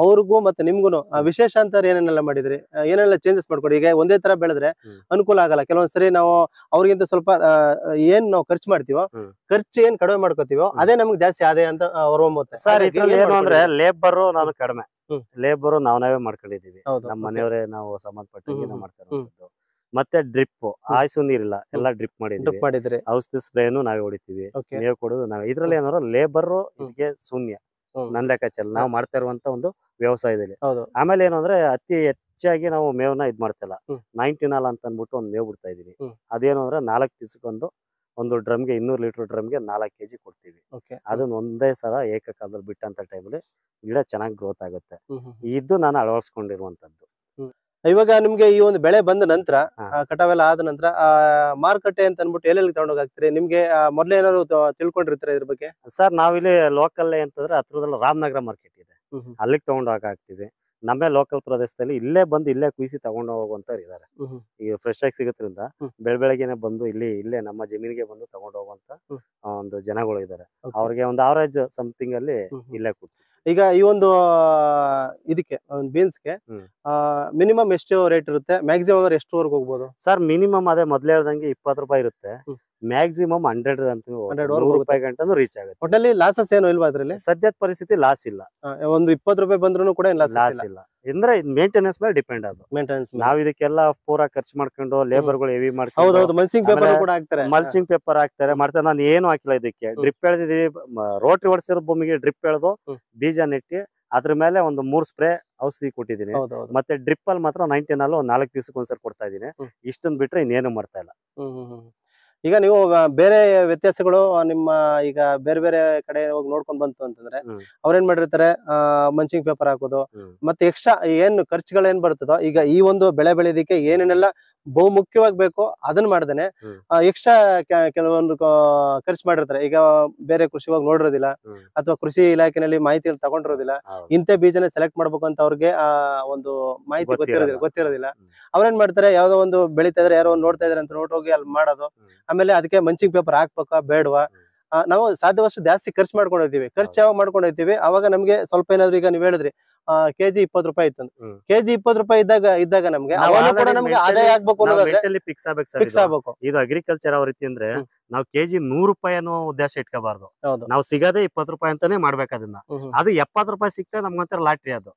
ಅವ್ರಿಗೂ ಮತ್ತೆ ನಿಮ್ಗೂನು ವಿಶೇಷ ಅಂತ ಏನೇನೆಲ್ಲ ಮಾಡಿದ್ರಿ ಏನೆಲ್ಲ ಚೇಂಜಸ್ ಮಾಡ್ಕೊಡಿ ಈಗ ಒಂದೇ ತರ ಬೆಳೆದ್ರೆ ಅನುಕೂಲ ಆಗಲ್ಲ ಕೆಲವೊಂದ್ಸರಿ ನಾವು ಅವ್ರಿಗಿಂತ ಸ್ವಲ್ಪ ಏನ್ ನಾವು ಖರ್ಚು ಮಾಡ್ತೀವೋ ಖರ್ಚು ಏನ್ ಕಡಿಮೆ ಮಾಡ್ಕೋತೀವೋ ಅದೇ ನಮ್ಗೆ ಜಾಸ್ತಿ ಆದೇ ಅಂತ ಹೊರಹೊಮ್ಮುತ್ತೆ ಸರ್ ಏನು ಅಂದ್ರೆ ಲೇಬರ್ ನಾನು ಕಡಿಮೆ ಲೇಬರ್ ನಾವ್ ನಾವೇ ಮಾಡ್ಕೊಂಡಿದೀವಿ ನಮ್ಮ ಮನೆಯವರೇ ನಾವು ಸಂಬಂಧಪಟ್ಟ ಮಾಡ್ತಾರೆ ಮತ್ತೆ ಡ್ರಿಪ್ ಆಯ್ಸು ನೀರಿಲ್ಲ ಎಲ್ಲ ಡ್ರಿಪ್ ಮಾಡಿ ಡ್ರಿಪ್ ಮಾಡಿದ್ರೆ ಔಷಧಿ ಸ್ಪ್ರೇನು ನಾವೇ ಹೊಡಿತೀವಿ Okay. ಕೊಡೋದು ನಾವೇ ಇದ್ರಲ್ಲಿ ಏನಾರ ಲೇಬರ್ ಇದಕ್ಕೆ ಶೂನ್ಯ ಹ್ಮ್. ನನ್ ನಾವು ಮಾಡ್ತಾ ಇರುವಂತ ಒಂದು ವ್ಯವಸಾಯದಲ್ಲಿ ಆಮೇಲೆ ಏನು ಅಂದ್ರೆ ಅತಿ ಹೆಚ್ಚಾಗಿ ನಾವು ಮೇವ್ನ ಇದ್ ಮಾಡ್ತಿಲ್ಲ ಹ್ಮ್. ನಾಲ್ ಅಂತ ಅನ್ಬಿಟ್ಟು ಒಂದು ಮೇವು ಬಿಡ್ತಾ ಇದೀವಿ ಅದೇನು ಅಂದ್ರೆ ನಾಲ್ಕು ದಿವಸಕ್ಕೊಂದು ಒಂದು ಡ್ರಮ್ಗೆ ಇನ್ನೂರು ಲೀಟರ್ ಡ್ರಮ್ ಗೆ ನಾಲ್ಕು ಕೆಜಿ ಕೊಡ್ತೀವಿ ಅದನ್ನ ಒಂದೇ ಸಲ ಏಕಕಾಲದಲ್ಲಿ ಬಿಟ್ಟಂತ ಟೈಮಲ್ಲಿ ಗಿಡ ಚೆನ್ನಾಗಿ ಗ್ರೋತ್ ಆಗುತ್ತೆ ಇದು ನಾನು ಅಳವಡಿಸ್ಕೊಂಡಿರುವಂತದ್ದು ಇವಾಗ ನಿಮ್ಗೆ ಈ ಒಂದು ಬೆಳೆ ಬಂದ ನಂತರ ಕಟಾವೆಲ್ಲ ಆದ ನಂತರ ಮಾರುಕಟ್ಟೆ ಅಂತ ಅನ್ಬಿಟ್ಟು ಎಲ್ಲೆಲ್ಲಿ ತಗೊಂಡೋಗ್ತೀರಿ ನಿಮ್ಗೆ ಮೊದ್ಲೇ ಏನಾದ್ರು ತಿಳ್ಕೊಂಡಿರ್ತಾರೆ ಇದ್ರ ಬಗ್ಗೆ ಸರ್ ನಾವಿಲ್ಲಿ ಲೋಕಲ್ ಅಂತಂದ್ರೆ ಹತ್ರದಲ್ಲಿ ರಾಮನಗರ ಮಾರ್ಕೆಟ್ ಇದೆ ಅಲ್ಲಿಗೆ ತಗೊಂಡೋಗಿ ಹಾಕ್ತಿವಿ ನಮ್ಮೇ ಲೋಕಲ್ ಪ್ರದೇಶದಲ್ಲಿ ಇಲ್ಲೇ ಬಂದು ಇಲ್ಲೇ ಕುಯಿಸಿ ತಗೊಂಡು ಹೋಗುವಂತವ್ರು ಇದಾರೆ ಈಗ ಫ್ರೆಶ್ ಆಗಿ ಸಿಗೋದ್ರಿಂದ ಬೆಳ ಬೆಳಗ್ಗೆನೆ ಬಂದು ಇಲ್ಲಿ ಇಲ್ಲೇ ನಮ್ಮ ಜಮೀನಿಗೆ ಬಂದು ತಗೊಂಡು ಹೋಗುವಂತ ಒಂದು ಜನಗಳು ಇದಾರೆ ಅವ್ರಿಗೆ ಒಂದು ಅವರೇಜ್ ಸಮಥಿಂಗ್ ಅಲ್ಲಿ ಇಲ್ಲೇ ಕೊಡ್ತೀವಿ ಈಗ ಈ ಒಂದು ಇದಕ್ಕೆ ಬೀನ್ಸ್ಗೆ ಮಿನಿಮಮ್ ಎಷ್ಟು ರೇಟ್ ಇರುತ್ತೆ ಮ್ಯಾಕ್ಸಿಮಮ್ ವರ್ಗ ಹೋಗ್ಬೋದು ಸರ್ ಮಿನಿಮಮ್ ಅದೇ ಮೊದಲೇ ಹೇಳ್ದಂಗೆ ಇಪ್ಪತ್ತು ರೂಪಾಯಿ ಇರುತ್ತೆ ಮ್ಯಾಕ್ಸಿಮಮ್ ಹಂಡ್ರೆಡ್ ಅಂತ ರೂಪಾಯಿ ಗಂಟೆ ರೀಚ್ ಆಗುತ್ತೆ ಒಟ್ಟಲ್ಲಿ ಲಾಸಸ್ ಏನು ಇಲ್ವಾ ಅದ್ರಲ್ಲಿ ಸದ್ಯದ ಪರಿಸ್ಥಿತಿ ಲಾಸ್ ಇಲ್ಲ ಒಂದು ಇಪ್ಪತ್ತು ರೂಪಾಯಿ ಬಂದ್ರು ಕೂಡ ಲಾಸ್ ಇಲ್ಲ ಅಂದ್ರೆ ಮೇಂಟೆನೆನ್ಸ್ ಮೇಲೆ ಡಿಪೆಂಡ್ ಅದು ಮೇಂಟೆನೆನ್ಸ್ ನಾವ್ ಇದಕ್ಕೆಲ್ಲ ಪೂರಾ ಖರ್ಚು ಮಾಡ್ಕೊಂಡು ಲೇಬರ್ ಗಳು ಹೆವಿ ಮಾಡ್ಕೊಂಡು ಮಲ್ಚಿಂಗ್ ಪೇಪರ್ ಹಾಕ್ತಾರೆ ಮಲ್ಚಿಂಗ್ ಪೇಪರ್ ಹಾಕ್ತಾರೆ ಮಾಡ್ತಾರೆ ನಾನು ಏನು ಹಾಕಿಲ್ಲ ಇದಕ್ಕೆ ಡ್ರಿಪ್ ಎಳ್ದಿದೀವಿ ರೋಟ್ರಿ ಹೊಡ್ಸಿರೋ ಭೂಮಿಗೆ ಡ್ರಿಪ್ ಎಳ್ದು ಬೀಜ ನೆಟ್ಟಿ ಅದ್ರ ಮೇಲೆ ಒಂದು ಮೂರ್ ಸ್ಪ್ರೇ ಔಷಧಿ ಕೊಟ್ಟಿದೀನಿ ಮತ್ತೆ ಡ್ರಿಪ್ ಅಲ್ಲಿ ಮಾತ್ರ ನೈನ್ಟೀನ್ ಅಲ್ಲಿ ನಾಲ್ಕು ದಿವಸಕ್ಕೆ ಒಂದ್ಸರಿ ಕೊಡ್ತಾ ಇದೀನಿ ಇಷ್ಟನ್ ಬಿಟ್ರೆ ಇನ್ನೇನು ಮಾಡ್ತಾ ಇಲ್ಲ ಈಗ ನೀವು ಬೇರೆ ವ್ಯತ್ಯಾಸಗಳು ನಿಮ್ಮ ಈಗ ಬೇರೆ ಬೇರೆ ಕಡೆ ಹೋಗಿ ನೋಡ್ಕೊಂಡ್ ಬಂತು ಅಂತಂದ್ರೆ ಏನ್ ಮಾಡಿರ್ತಾರೆ ಮಂಚಿಂಗ್ ಪೇಪರ್ ಹಾಕೋದು ಮತ್ತೆ ಎಕ್ಸ್ಟ್ರಾ ಏನ್ ಖರ್ಚುಗಳೇನ್ ಬರ್ತದೋ ಈಗ ಈ ಒಂದು ಬೆಳೆ ಬೆಳೆದಿಕ್ಕೆ ಏನೇನೆಲ್ಲ ಮುಖ್ಯವಾಗಿ ಬೇಕು ಅದನ್ನ ಮಾಡ್ದೇನೆ ಎಕ್ಸ್ಟ್ರಾ ಕೆಲವೊಂದು ಖರ್ಚು ಮಾಡಿರ್ತಾರೆ ಈಗ ಬೇರೆ ಕೃಷಿ ಹೋಗಿ ನೋಡಿರೋದಿಲ್ಲ ಅಥವಾ ಕೃಷಿ ಇಲಾಖೆನಲ್ಲಿ ಮಾಹಿತಿ ತಗೊಂಡಿರೋದಿಲ್ಲ ಇಂಥ ಬೀಜನ ಸೆಲೆಕ್ಟ್ ಮಾಡ್ಬೇಕು ಅಂತ ಅವ್ರಿಗೆ ಆ ಒಂದು ಮಾಹಿತಿ ಗೊತ್ತಿರೋದಿಲ್ಲ ಗೊತ್ತಿರೋದಿಲ್ಲ ಅವ್ರೇನ್ ಮಾಡ್ತಾರೆ ಯಾವ್ದೋ ಒಂದು ಬೆಳೀತಾ ಇದ್ರೆ ಯಾರೋ ಒಂದು ನೋಡ್ತಾ ಇದಾರೆ ಅಂತ ನೋಡ್ ಹೋಗಿ ಅಲ್ಲಿ ಮಾಡೋದು ಆಮೇಲೆ ಅದಕ್ಕೆ ಮಂಚಿಗೆ ಪೇಪರ್ ಹಾಕ್ಬೇಕಾ ಬೇಡವಾ ನಾವು ಸಾಧ್ಯವಷ್ಟು ಜಾಸ್ತಿ ಖರ್ಚು ಮಾಡ್ಕೊಂಡಿರ್ತೀವಿ ಖರ್ಚು ಯಾವಾಗ ಮಾಡ್ಕೊಂಡಿರ್ತೀವಿ ಅವಾಗ ನಮ್ಗೆ ಸ್ವಲ್ಪ ಏನಾದ್ರು ಈಗ ನೀವು ಹೇಳಿದ್ರಿ ಕೆಜಿ ಇಪ್ಪತ್ ರೂಪಾಯಿ ಇತ್ತು ಕೆಜಿ ಇಪ್ಪತ್ ರೂಪಾಯಿ ಇದ್ದಾಗ ಇದ್ದಾಗ ನಮ್ಗೆ ಆದಾಯ ಆಗ್ಬೇಕು ಫಿಕ್ಸ್ ಆಗ್ಬೇಕು ಫಿಕ್ಸ್ ಇದು ಅಗ್ರಿಕಲ್ಚರ್ ಯಾವ ರೀತಿ ಅಂದ್ರೆ ನಾವು ಕೆಜಿ ನೂರು ರೂಪಾಯಿ ಅನ್ನೋ ಉದ್ದೇಶ ಇಟ್ಕೋಬಾರ್ದು ನಾವು ಸಿಗದೆ ಇಪ್ಪತ್ ರೂಪಾಯಿ ಅಂತಾನೆ ಮಾಡ್ಬೇಕು ಅದನ್ನ ಅದು ಎಪ್ಪತ್ ರೂಪಾಯಿ ಸಿಕ್ತ ನಮ್ಗಂತರ ಲಾಟ್ರಿ ಅದು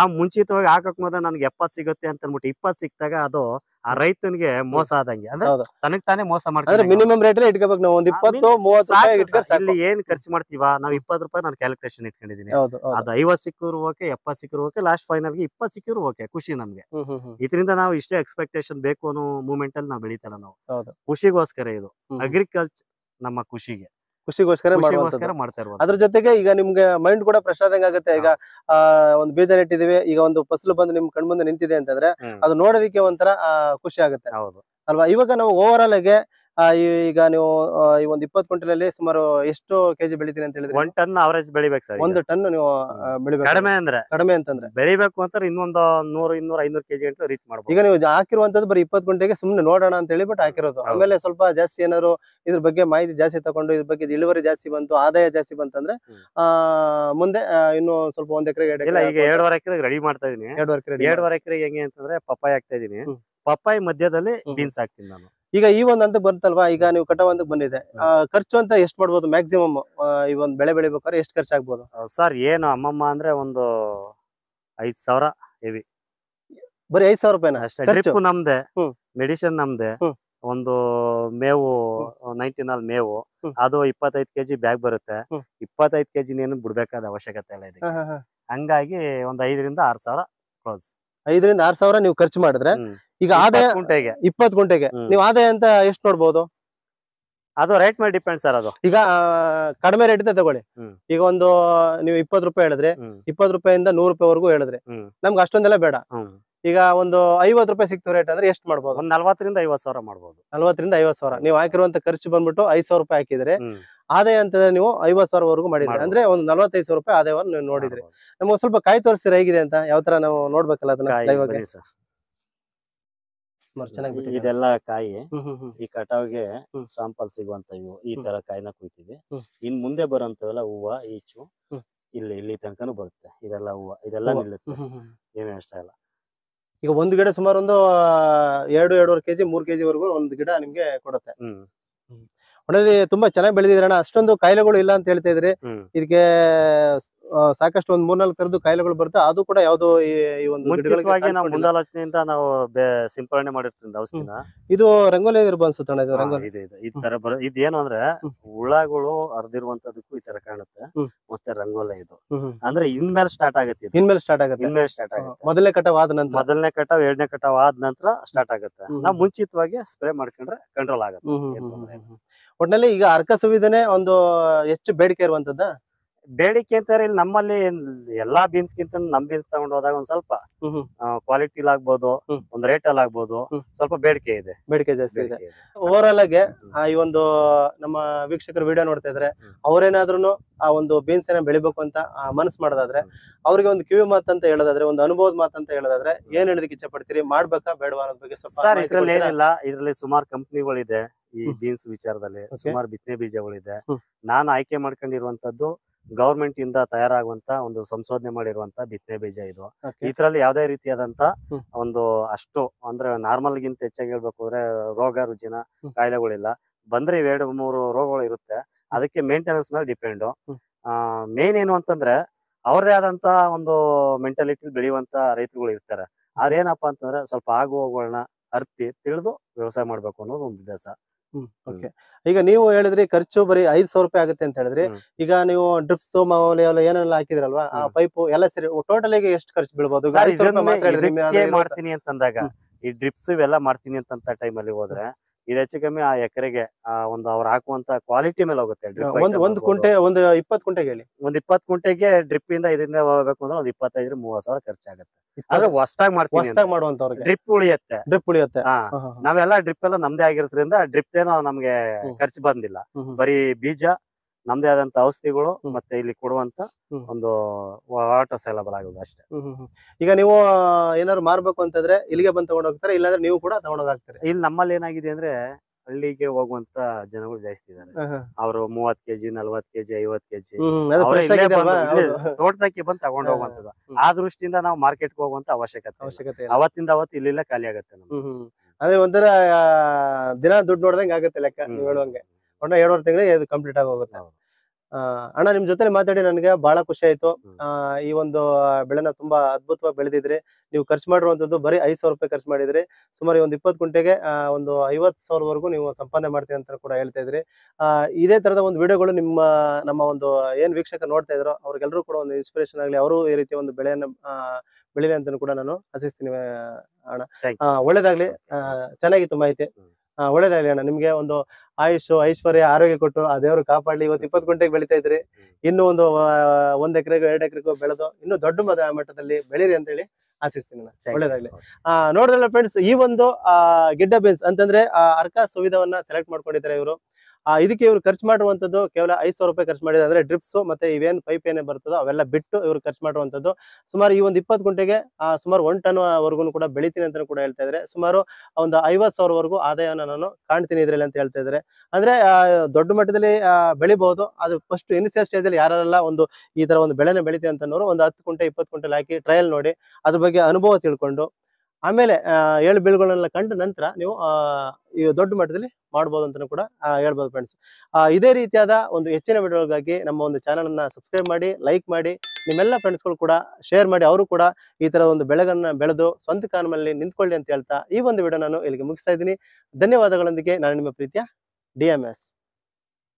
ನಾವು ಮುಂಚಿತವಾಗಿ ಹಾಕಕ್ ಮೊದ ನನ್ಗೆ ಎಪ್ಪತ್ ಸಿಗುತ್ತೆ ಅಂತ ಅನ್ಬಿಟ್ಟು ಇಪ್ಪತ್ ಸಿಕ್ತಾಗ ಅದು ಆ ರೈತನಿಗೆ ಮೋಸ ಆದಂಗೆ ಅಂದ್ರೆ ತನಗ್ ತಾನೆ ಮೋಸ ಮಾಡ್ತಾರೆ ಮಿನಿಮಮ್ ರೇಟ್ ಇಟ್ಕೋಬೇಕು ನಾವು ಒಂದ್ ಇಪ್ಪತ್ತು ಮೂವತ್ತು ಏನ್ ಖರ್ಚು ಮಾಡ್ತೀವ ನಾವ್ ಇಪ್ಪತ್ ರೂಪಾಯಿ ನಾನು ಕ್ಯಾಲ್ಕುಲೇಷನ್ ಇಟ್ಕೊಂಡಿದೀನಿ ಅದು ಐವತ್ ಓಕೆ ಎಪ್ಪತ್ ಸಿಕ್ಕಿರು ಓಕೆ ಲಾಸ್ಟ್ ಫೈನಲ್ಗೆ ಇಪ್ಪತ್ ಸಿಕ್ಕಿದ್ರು ಓಕೆ ಖುಷಿ ನಮ್ಗೆ ಇದರಿಂದ ನಾವು ಇಷ್ಟೇ ಎಕ್ಸ್ಪೆಕ್ಟೇಷನ್ ಬೇಕು ಅನ್ನೋ ಮೂಮೆಂಟ್ ಅಲ್ಲಿ ನಾವು ಬೆಳೀತಲ್ಲ ನಾವು ಖುಷಿಗೋಸ್ಕರ ಇದು ಅಗ್ರಿಕಲ್ಚರ್ ನಮ್ಮ ಖುಷಿಗೆ ಖುಷಿಗೋಸ್ಕರ ಮಾಡ್ತಾ ಇರ್ಬೋದು ಅದ್ರ ಜೊತೆಗೆ ಈಗ ನಿಮ್ಗೆ ಮೈಂಡ್ ಕೂಡ ಫ್ರೆಶ್ ಆದಂಗೆ ಆಗುತ್ತೆ ಈಗ ಒಂದು ಬೀಜ ನೆಟ್ಟಿದೀವಿ ಈಗ ಒಂದು ಫಸಲು ಬಂದು ನಿಮ್ ಮುಂದೆ ನಿಂತಿದೆ ಅಂತಂದ್ರೆ ಅದು ನೋಡೋದಕ್ಕೆ ಒಂಥರ ಖುಷಿ ಆಗುತ್ತೆ ಹೌದು ಅಲ್ವಾ ಇವಾಗ ನಾವು ಓವರ್ ಆಲ್ ಆಗಿ ಈಗ ನೀವು ಈ ಒಂದು ಇಪ್ಪತ್ತು ಕ್ವಿಂಟಲ್ ಸುಮಾರು ಎಷ್ಟು ಕೆಜಿ ಬೆಳಿತೀನಿ ಅಂತ ಹೇಳಿದ್ರೆ ಒಂದ್ ಟನ್ ಅವರೇಜ್ ಬೆಳಿಬೇಕು ಸರ್ ಒಂದು ಟನ್ ನೀವು ಬೆಳಿಬೇಕು ಕಡಿಮೆ ಅಂದ್ರೆ ಕಡಿಮೆ ಅಂತಂದ್ರೆ ಬೆಳಿಬೇಕು ಅಂತ ಇನ್ನೊಂದು ನೂರು ಇನ್ನೂರ ಐನೂರು ಕೆಜಿ ಅಂತ ರೀಚ್ ಮಾಡಬಹುದು ಈಗ ನೀವು ಹಾಕಿರುವಂತದ್ದು ಬರೀ ಇಪ್ಪತ್ತು ಗಂಟೆಗೆ ಸುಮ್ನೆ ನೋಡೋಣ ಅಂತ ಹೇಳಿ ಬಟ್ ಹಾಕಿರೋದು ಆಮೇಲೆ ಸ್ವಲ್ಪ ಜಾಸ್ತಿ ಏನಾದ್ರು ಇದ್ರ ಬಗ್ಗೆ ಮಾಹಿತಿ ಜಾಸ್ತಿ ತಗೊಂಡು ಇದ್ರ ಬಗ್ಗೆ ಇಳುವರಿ ಜಾಸ್ತಿ ಬಂತು ಆದಾಯ ಜಾಸ್ತಿ ಬಂತಂದ್ರೆ ಆ ಮುಂದೆ ಇನ್ನು ಸ್ವಲ್ಪ ಒಂದ್ ಎಕರೆ ಇಲ್ಲ ಈಗ ಎರಡುವರೆ ಎಕರೆ ರೆಡಿ ಮಾಡ್ತಾ ಇದೀನಿ ಎರಡುವರೆ ಎಕರೆ ಎರಡುವರೆ ಎಕರೆ ಹೆಂಗೆ ಅಂತಂದ್ರೆ ಪಪ್ಪಾಯಿ ಹಾಕ್ತಾ ಇದೀನಿ ಪಪ್ಪಾಯಿ ಮಧ್ಯದಲ್ಲಿ ಬೀನ್ಸ್ ಹಾಕ್ತೀನಿ ನಾನು ಈಗ ಈ ಒಂದ್ ಅಂತ ಬಂತಲ್ವಾ ಈಗ ನೀವು ಕಟ ಒಂದಕ್ಕೆ ಬಂದಿದೆ ಖರ್ಚು ಅಂತ ಎಷ್ಟು ಮಾಡ್ಬೋದು ಮ್ಯಾಕ್ಸಿಮಮ್ ಈ ಒಂದು ಬೆಳೆ ಬೆಳಿಬೇಕಾದ್ರೆ ಎಷ್ಟು ಆಗ್ಬೋದು ಸರ್ ಏನು ಅಮ್ಮಮ್ಮ ಅಂದ್ರೆ ಒಂದು ಐದ್ ಸಾವಿರ ಹೆವಿ ಬರೀ ಐದ್ ಸಾವಿರ ರೂಪಾಯಿನ ಟ್ರಿಪ್ ನಮ್ದೆ ಮೆಡಿಸಿನ್ ನಮ್ದೆ ಒಂದು ಮೇವು ನೈನ್ಟೀನ್ ನಾಲ್ ಮೇವು ಅದು ಇಪ್ಪತ್ತೈದು ಕೆಜಿ ಬ್ಯಾಗ್ ಬರುತ್ತೆ ಇಪ್ಪತ್ತೈದು ಕೆಜಿ ನೀನು ಬಿಡ್ಬೇಕಾದ ಅವಶ್ಯಕತೆ ಇಲ್ಲ ಇದೆ ಹಂಗಾಗಿ ಒಂದ್ ಐದರಿಂದ ಆರ್ ಸಾವಿರ ಕ್ಲೋಸ್ ಐದರಿಂದ ಆರ್ ಸಾವಿರ ನೀವು ಖರ್ಚು ಮಾಡಿದ್ರೆ ಈಗ ಆದಾಯ ಗುಂಟೆಗೆ ಇಪ್ಪತ್ತು ಗುಂಟೆಗೆ ನೀವು ಆದಾಯ ಅಂತ ಎಷ್ಟು ನೋಡ್ಬೋದು ಅದು ರೇಟ್ ಮೇಲೆ ಡಿಪೆಂಡ್ ಸರ್ ಅದು ಈಗ ಕಡಿಮೆ ರೇಟ್ ಇದೆ ತಗೊಳ್ಳಿ ಈಗ ಒಂದು ನೀವು ಇಪ್ಪತ್ ರೂಪಾಯಿ ಹೇಳಿದ್ರೆ ಇಪ್ಪತ್ ರೂಪಾಯಿಂದ ನೂರು ರೂಪಾಯಿವರೆಗೂ ಹೇಳಿದ್ರೆ ನಮ್ಗೆ ಅಷ್ಟೊಂದೆಲ್ಲ ಬೇಡ ಈಗ ಒಂದು ಐವತ್ತು ರೂಪಾಯಿ ಸಿಕ್ತು ರೇಟ್ ಅಂದ್ರೆ ಎಷ್ಟು ಮಾಡ್ಬೋದು ಒಂದು ನಲ್ವತ್ತರಿಂದ ಐವತ್ತು ಸಾವಿರ ಮಾಡ್ಬೋದು ನಲ್ವತ್ತರಿಂದ ಐವತ್ತು ಸಾವಿರ ನೀವು ಹಾಕಿರುವಂತ ಖರ್ಚು ಬಂದ್ಬಿಟ್ಟು ಐದು ಸಾವಿರ ರೂಪಾಯಿ ಹಾಕಿದ್ರೆ ಆದಾಯ ಅಂತಂದ್ರೆ ನೀವು ಐವತ್ ಸಾವಿರವರೆಗೂ ಮಾಡಿದ್ರೆ ಅಂದ್ರೆ ಒಂದು ನಲ್ವತ್ತೈದು ಸಾವಿರ ರೂಪಾಯಿ ಆದಾಯವನ್ನು ನೀವು ನೋಡಿದ್ರೆ ನಮ್ಗೆ ಸ್ವಲ್ಪ ಕಾಯಿ ತೋರಿಸಿ ಹೇಗಿದೆ ಅಂತ ಯಾವ ತರ ನಾವು ನೋಡ್ಬೇಕಲ್ಲ ಅದನ್ನ ಸುಮಾರು ಚೆನ್ನಾಗಿ ಇದೆಲ್ಲ ಕಾಯಿ ಈ ಕಟಾವ್ಗೆ ಸಾಂಪಲ್ ಸಿಗುವಂತ ಇವು ಈ ತರ ಕಾಯಿನ ಕುಯ್ತೀವಿ ಇನ್ ಮುಂದೆ ಬರೋಂತವೆಲ್ಲ ಹೂವ ಈಚು ಇಲ್ಲಿ ಇಲ್ಲಿ ತನಕನು ಬರುತ್ತೆ ಇದೆಲ್ಲ ಹೂವ ಇದೆಲ್ಲ ನಿಲ್ಲುತ್ತೆ ಏನೇ ಅಷ್ಟ ಇಲ್ಲ ಈಗ ಒಂದು ಗಿಡ ಸುಮಾರು ಒಂದು ಎರಡು ಎರಡೂವರೆ ಕೆಜಿ ಮೂರ್ ಕೆಜಿ ವರೆಗೂ ಒಂದು ಗಿಡ ನಿಮ್ಗೆ ಕೊಡುತ್ತೆ ಒಣಲಿ ತುಂಬಾ ಚೆನ್ನಾಗಿ ಬೆಳೆದಿದ್ರಣ ಅಷ್ಟೊಂದು ಕಾಯಿಲೆಗಳು ಇಲ್ಲ ಅಂತ ಹೇಳ್ತಾ ಇದ್ರಿ ಇದಕ್ಕೆ ಸಾಕಷ್ಟು ಒಂದ್ ಮೂರ್ನಾಲ್ಕು ತರದ್ದು ಕಾಯಿಲೆಗಳು ಬರುತ್ತೆ ಅದು ಕೂಡ ಯಾವ್ದು ಈ ಒಂದು ಮುಂಚಿತವಾಗಿ ನಾವು ಮುಂದಾಲೋಚನೆಯಿಂದ ನಾವು ಬೆ- ಸಿಂಪರಣೆ ಮಾಡಿರ್ತೀವಿ ಔಷಧಿನ ಇದು ರಂಗೋಲಿ ಇರ್ಬೋದು ರಂಗೋಲಿ ಇದು ಇದು ಈ ತರ ಬರ ಇದೇನು ಅಂದ್ರೆ ಹುಳಗಳು ಅರ್ದಿರುವಂತದಕ್ಕೂ ಈ ತರ ಕಾಣುತ್ತೆ ಮತ್ತೆ ರಂಗೋಲಿ ಇದು ಅಂದ್ರೆ ಇನ್ಮೇಲೆ ಸ್ಟಾರ್ಟ್ ಆಗುತ್ತೆ ಇನ್ಮೇಲೆ ಸ್ಟಾರ್ಟ್ ಆಗುತ್ತೆ ಇನ್ಮೇಲೆ ಸ್ಟಾರ್ಟ್ ಆಗುತ್ತೆ ಮೊದಲನೇ ಕಟಾವ್ ಆದ ನಂತರ ಮೊದಲನೇ ಕಟಾವ್ ಎರಡನೇ ಕಟಾವ್ ಆದ ನಂತರ ಸ್ಟಾರ್ಟ್ ಆಗುತ್ತೆ ನಾವು ಮುಂಚಿತವಾಗಿ ಸ್ಪ್ರೇ ಮಾಡ್ಕೊಂಡ್ರೆ ಕಂಟ್ರೋಲ್ ಆಗುತ್ತೆ ಒಟ್ಟಿನಲ್ಲಿ ಒಟ್ನಲ್ಲಿ ಈಗ ಅರ್ಕ ಸುವಿಧಾನೇ ಒಂದು ಹೆಚ್ಚು ಬೇಡಿಕೆ ಇರುವಂತದ್ದ ಬೇಡಿಕೆ ಅಂತಾರೆ ಇಲ್ಲಿ ನಮ್ಮಲ್ಲಿ ಎಲ್ಲಾ ಬೀನ್ಸ್ ಗಿಂತ ನಮ್ ಬೀನ್ಸ್ ತಗೊಂಡ್ ಹೋದಾಗ ಒಂದ್ ಸ್ವಲ್ಪ ಕ್ವಾಲಿಟಿ ಲಾಗ್ಬಹುದು ಒಂದ್ ರೇಟ್ ಅಲ್ಲಿ ಆಗ್ಬೋದು ಸ್ವಲ್ಪ ಬೇಡಿಕೆ ಇದೆ ಬೇಡಿಕೆ ಜಾಸ್ತಿ ಇದೆ ಓವರ್ ಆಲ್ ಆಗಿ ಈ ಒಂದು ನಮ್ಮ ವೀಕ್ಷಕರು ವಿಡಿಯೋ ನೋಡ್ತಾ ಇದ್ರೆ ಅವ್ರೇನಾದ್ರೂ ಆ ಒಂದು ಬೀನ್ಸ್ ಏನ ಬೆಳಿಬೇಕು ಅಂತ ಮನಸ್ ಮಾಡೋದಾದ್ರೆ ಅವ್ರಿಗೆ ಒಂದು ಕಿವಿ ಅಂತ ಹೇಳೋದಾದ್ರೆ ಒಂದು ಅನುಭವದ ಅಂತ ಹೇಳೋದಾದ್ರೆ ಏನ್ ಹೇಳೋದಕ್ಕೆ ಇಚ್ಛೆ ಪಡ್ತೀರಿ ಮಾಡ್ಬೇಕಾ ಬೇಡವಾ ಬಗ್ಗೆ ಸ್ವಲ್ಪ ಇದ್ರಲ್ಲಿ ಏನಿಲ್ಲ ಇದ್ರಲ್ಲಿ ಸುಮಾರು ಕಂಪ್ನಿಗಳಿದೆ ಈ ಬೀನ್ಸ್ ವಿಚಾರದಲ್ಲಿ ಸುಮಾರು ಬಿತ್ತನೆ ಬೀಜಗಳಿದೆ ನಾನು ಆಯ್ಕೆ ಮಾಡ್ಕೊಂಡಿರುವಂತದ್ದು ಗವರ್ಮೆಂಟ್ ಇಂದ ತಯಾರಾಗುವಂತ ಒಂದು ಸಂಶೋಧನೆ ಮಾಡಿರುವಂತ ಬಿತ್ತನೆ ಬೀಜ ಇದು ಇದರಲ್ಲಿ ಯಾವ್ದೇ ರೀತಿಯಾದಂತ ಒಂದು ಅಷ್ಟು ಅಂದ್ರೆ ನಾರ್ಮಲ್ ಗಿಂತ ಹೆಚ್ಚಾಗಿ ಹೇಳ್ಬೇಕು ಅಂದ್ರೆ ರೋಗ ರುಜಿನ ಕಾಯಿಲೆಗಳಿಲ್ಲ ಬಂದ್ರೆ ಎರಡು ಮೂರು ರೋಗಗಳು ಇರುತ್ತೆ ಅದಕ್ಕೆ ಮೇಂಟೆನೆನ್ಸ್ ಮೇಲೆ ಡಿಪೆಂಡ್ ಮೇನ್ ಏನು ಅಂತಂದ್ರೆ ಅವ್ರದೇ ಆದಂತ ಒಂದು ಮೆಂಟಾಲಿಟಿ ಬೆಳೆಯುವಂತ ರೈತರುಗಳು ಇರ್ತಾರೆ ಆದ್ರೆ ಏನಪ್ಪಾ ಅಂತಂದ್ರೆ ಸ್ವಲ್ಪ ಆಗುವಗಳನ್ನ ಅರ್ತಿ ತಿಳಿದು ವ್ಯವಸಾಯ ಮಾಡ್ಬೇಕು ಅನ್ನೋದು ಒಂದು ಉದ್ದೇಶ ಓಕೆ ಈಗ ನೀವು ಹೇಳಿದ್ರಿ ಖರ್ಚು ಬರೀ ಐದ್ ಸಾವಿರ ರೂಪಾಯಿ ಆಗುತ್ತೆ ಅಂತ ಹೇಳಿದ್ರಿ ಈಗ ನೀವು ಡ್ರಿಪ್ಸ್ ಮಾಮೂಲಿ ಏನೆಲ್ಲ ಹಾಕಿದ್ರಲ್ವಾ ಆ ಪೈಪ್ ಎಲ್ಲ ಸರಿ ಟೋಟಲ್ ಈಗ ಎಷ್ಟು ಖರ್ಚು ಬೀಳ್ಬೋದು ಮಾಡ್ತೀನಿ ಅಂತಂದಾಗ ಈ ಡ್ರಿಪ್ಸ್ ಇವೆಲ್ಲ ಮಾಡ್ತೀನಿ ಅಂತ ಟೈಮ್ ಅಲ್ಲಿ ಹೋದ್ರೆ ಇದು ಹೆಚ್ಚು ಕಮ್ಮಿ ಆ ಎಕರೆಗೆ ಒಂದು ಅವ್ರು ಹಾಕುವಂತ ಕ್ವಾಲಿಟಿ ಮೇಲೆ ಹೋಗುತ್ತೆ ಒಂದು ಕುಂಟೆ ಒಂದು ಇಪ್ಪತ್ತು ಕುಂಟೆಗೆ ಹೇಳಿ ಒಂದ್ ಇಪ್ಪತ್ ಕುಂಟೆಗೆ ಡ್ರಿಪ್ ಇಂದ ಇದರಿಂದ ಹೋಗಬೇಕು ಅಂದ್ರೆ ಒಂದು ಇಪ್ಪತ್ತೈದ್ರ ಮೂವತ್ ಸಾವಿರ ಖರ್ಚಾಗುತ್ತೆ ಆದ್ರೆ ಹೊಸದಾಗಿ ಮಾಡ್ತೀವಿ ಡ್ರಿಪ್ ಉಳಿಯತ್ತೆ ಡ್ರಿಪ್ ಉಳಿಯುತ್ತೆ ನಾವೆಲ್ಲ ಡ್ರಿಪ್ ಎಲ್ಲ ನಮ್ದೇ ಆಗಿರೋದ್ರಿಂದ ಡ್ರಿಪ್ ಏನೋ ನಮ್ಗೆ ಖರ್ಚು ಬಂದಿಲ್ಲ ಬರೀ ಬೀಜ ನಮ್ದೇ ಆದಂತ ಔಷಧಿಗಳು ಮತ್ತೆ ಇಲ್ಲಿ ಕೊಡುವಂತ ಒಂದು ಆಟೋ ಸೈಲಬಲ್ ಆಗುದು ಅಷ್ಟೇ ಈಗ ನೀವು ಏನಾದ್ರು ಮಾರ್ಬೇಕು ಅಂತಂದ್ರೆ ಇಲ್ಲಿಗೆ ಬಂದ್ ತಗೊಂಡ್ ಹೋಗ್ತಾರೆ ಇಲ್ಲಾಂದ್ರೆ ನೀವು ಕೂಡ ತಗೊಂಡೋಗ್ತಾರೆ ಇಲ್ಲಿ ನಮ್ಮಲ್ಲಿ ಏನಾಗಿದೆ ಅಂದ್ರೆ ಹಳ್ಳಿಗೆ ಹೋಗುವಂತ ಜನಗಳು ಜಾಸ್ತಿ ಇದಾರೆ ಅವರು ಮೂವತ್ ಕೆಜಿ ನಲ್ವತ್ ಕೆಜಿ ಐವತ್ ಕೆಜಿ ತೋಟದಕ್ಕೆ ಬಂದು ತಗೊಂಡ್ ಹೋಗುವಂತದ ಆ ದೃಷ್ಟಿಯಿಂದ ನಾವು ಮಾರ್ಕೆಟ್ಗೆ ಹೋಗುವಂತ ಅವಶ್ಯಕತೆ ಅವಶ್ಯಕತೆ ಅವತ್ತಿಂದ ಅವತ್ತು ಇಲ್ಲಿಲ್ಲ ಖಾಲಿ ಆಗತ್ತೆ ಅಂದ್ರೆ ಒಂದರ ದಿನ ದುಡ್ಡು ನೋಡ್ದಂಗೆ ಆಗತ್ತೆ ಲೆಕ್ಕ ಹೇಳುವಂಗೆ ಹೊಂಡ ಎರಡೂವರೆ ತಿಂಗಳಿಗೆ ಇದು ಕಂಪ್ಲೀಟ್ ಆಗಿ ಹೋಗುತ್ತೆ ಅಣ್ಣ ನಿಮ್ ಜೊತೆ ಮಾತಾಡಿ ನನ್ಗೆ ಬಹಳ ಖುಷಿ ಆಯ್ತು ಈ ಒಂದು ಬೆಳೆನ ತುಂಬಾ ಅದ್ಭುತವಾಗಿ ಬೆಳೆದಿದ್ರಿ ನೀವು ಖರ್ಚು ಮಾಡಿರುವಂತದ್ದು ಬರೀ ಐದ್ ಸಾವಿರ ರೂಪಾಯಿ ಖರ್ಚು ಮಾಡಿದ್ರಿ ಸುಮಾರು ಒಂದು ಇಪ್ಪತ್ತು ಗುಂಟೆಗೆ ಒಂದು ಐವತ್ತು ಸಾವಿರವರೆಗೂ ನೀವು ಸಂಪಾದನೆ ಮಾಡ್ತೀರಿ ಅಂತ ಕೂಡ ಹೇಳ್ತಾ ಇದ್ರಿ ಇದೇ ತರದ ಒಂದು ವಿಡಿಯೋಗಳು ನಿಮ್ಮ ನಮ್ಮ ಒಂದು ಏನ್ ವೀಕ್ಷಕ ನೋಡ್ತಾ ಇದ್ರು ಅವ್ರಿಗೆಲ್ಲರೂ ಕೂಡ ಒಂದು ಇನ್ಸ್ಪಿರೇಷನ್ ಆಗಲಿ ಅವರು ಈ ರೀತಿ ಒಂದು ಬೆಳೆಯನ್ನು ಬೆಳಿಲಿ ಅಂತ ಕೂಡ ನಾನು ಆಸಿಸ್ತೀನಿ ಅಣ್ಣ ಒಳ್ಳೇದಾಗ್ಲಿ ಚೆನ್ನಾಗಿತ್ತು ಮಾಹಿತಿ ಒಳ್ಳೇದಾಗಲಿ ಅಣ್ಣ ನಿಮ್ಗೆ ಒಂದು ಆಯುಷ್ ಐಶ್ವರ್ಯ ಆರೋಗ್ಯ ಕೊಟ್ಟು ಆ ದೇವರು ಕಾಪಾಡ್ಲಿ ಇವತ್ತು ಇಪ್ಪತ್ತು ಗಂಟೆಗೆ ಬೆಳಿತಾ ಇದ್ರಿ ಇನ್ನು ಒಂದು ಒಂದ್ ಎಕರೆಗೂ ಎರಡು ಎಕರೆಗೂ ಬೆಳೆದು ಇನ್ನು ದೊಡ್ಡ ಮಟ್ಟದಲ್ಲಿ ಬೆಳಿರಿ ಅಂತ ಹೇಳಿ ಆಶಿಸ್ತೀನಿ ಒಳ್ಳೇದಾಗ್ಲಿ ಆ ನೋಡಿದ್ರಲ್ಲ ಫ್ರೆಂಡ್ಸ್ ಈ ಒಂದು ಗಿಡ್ಡ ಬೀನ್ಸ್ ಅಂತಂದ್ರೆ ಆ ಅರ್ಕ ಸುವಿಧವನ್ನ ಸೆಲೆಕ್ಟ್ ಮಾಡ್ಕೊಂಡಿದ್ದಾರೆ ಇವರು ಆ ಇದಕ್ಕೆ ಇವರು ಖರ್ಚು ಮಾಡುವಂಥದ್ದು ಕೇವಲ ಐದು ಸಾವಿರ ರೂಪಾಯಿ ಖರ್ಚು ಮಾಡಿದೆ ಅಂದ್ರೆ ಡ್ರಿಪ್ಸ್ ಮತ್ತೆ ಇವೇನು ಪೈಪ್ ಏನೇ ಬರ್ತದೋ ಅವೆಲ್ಲ ಬಿಟ್ಟು ಇವರು ಖರ್ಚು ಮಾಡುವಂಥದ್ದು ಸುಮಾರು ಈ ಒಂದು ಇಪ್ಪತ್ತು ಗುಂಟೆಗೆ ಸುಮಾರು ಒನ್ ಟನ್ ವರ್ಗೂ ಕೂಡ ಬೆಳಿತೀನಿ ಅಂತ ಕೂಡ ಹೇಳ್ತಾ ಇದ್ದಾರೆ ಸುಮಾರು ಒಂದು ಐವತ್ತು ಸಾವಿರವರೆಗೂ ಆದಾಯನ ನಾನು ಕಾಣ್ತೀನಿ ಇದರಲ್ಲಿ ಅಂತ ಹೇಳ್ತಾ ಇದ್ದಾರೆ ಅಂದ್ರೆ ದೊಡ್ಡ ಮಟ್ಟದಲ್ಲಿ ಬೆಳಿಬಹುದು ಅದು ಫಸ್ಟ್ ಇನಿಷಿಯಲ್ ಸ್ಟೇಜ್ ಅಲ್ಲಿ ಯಾರಾರಲ್ಲ ಒಂದು ಈ ತರ ಒಂದು ಬೆಳೆನ ಬೆಳಿತೀವಿ ಅಂತ ಒಂದು ಹತ್ತು ಗುಂಟೆ ಇಪ್ಪತ್ತು ಗುಂಟೆಲ್ ಹಾಕಿ ಟ್ರಯಲ್ ನೋಡಿ ಅದ್ರ ಬಗ್ಗೆ ಅನುಭವ ತಿಳ್ಕೊಂಡು ಆಮೇಲೆ ಏಳು ಬೀಳುಗಳನ್ನೆಲ್ಲ ಕಂಡ ನಂತರ ನೀವು ಈ ದೊಡ್ಡ ಮಟ್ಟದಲ್ಲಿ ಮಾಡ್ಬೋದು ಅಂತ ಕೂಡ ಹೇಳ್ಬೋದು ಫ್ರೆಂಡ್ಸ್ ಇದೇ ರೀತಿಯಾದ ಒಂದು ಹೆಚ್ಚಿನ ವಿಡಿಯೋಗಳಿಗಾಗಿ ನಮ್ಮ ಒಂದು ಚಾನಲನ್ನು ಸಬ್ಸ್ಕ್ರೈಬ್ ಮಾಡಿ ಲೈಕ್ ಮಾಡಿ ನಿಮ್ಮೆಲ್ಲ ಫ್ರೆಂಡ್ಸ್ಗಳು ಕೂಡ ಶೇರ್ ಮಾಡಿ ಅವರು ಕೂಡ ಈ ಥರ ಒಂದು ಬೆಳೆಗಳನ್ನ ಬೆಳೆದು ಸ್ವಂತ ಕಾಲಮಲ್ಲಿ ನಿಂತ್ಕೊಳ್ಳಿ ಅಂತ ಹೇಳ್ತಾ ಈ ಒಂದು ವಿಡಿಯೋ ನಾನು ಇಲ್ಲಿಗೆ ಮುಗಿಸ್ತಾ ಇದ್ದೀನಿ ಧನ್ಯವಾದಗಳೊಂದಿಗೆ ನಾನು ನಿಮ್ಮ ಪ್ರೀತಿಯ ಡಿ ಎಸ್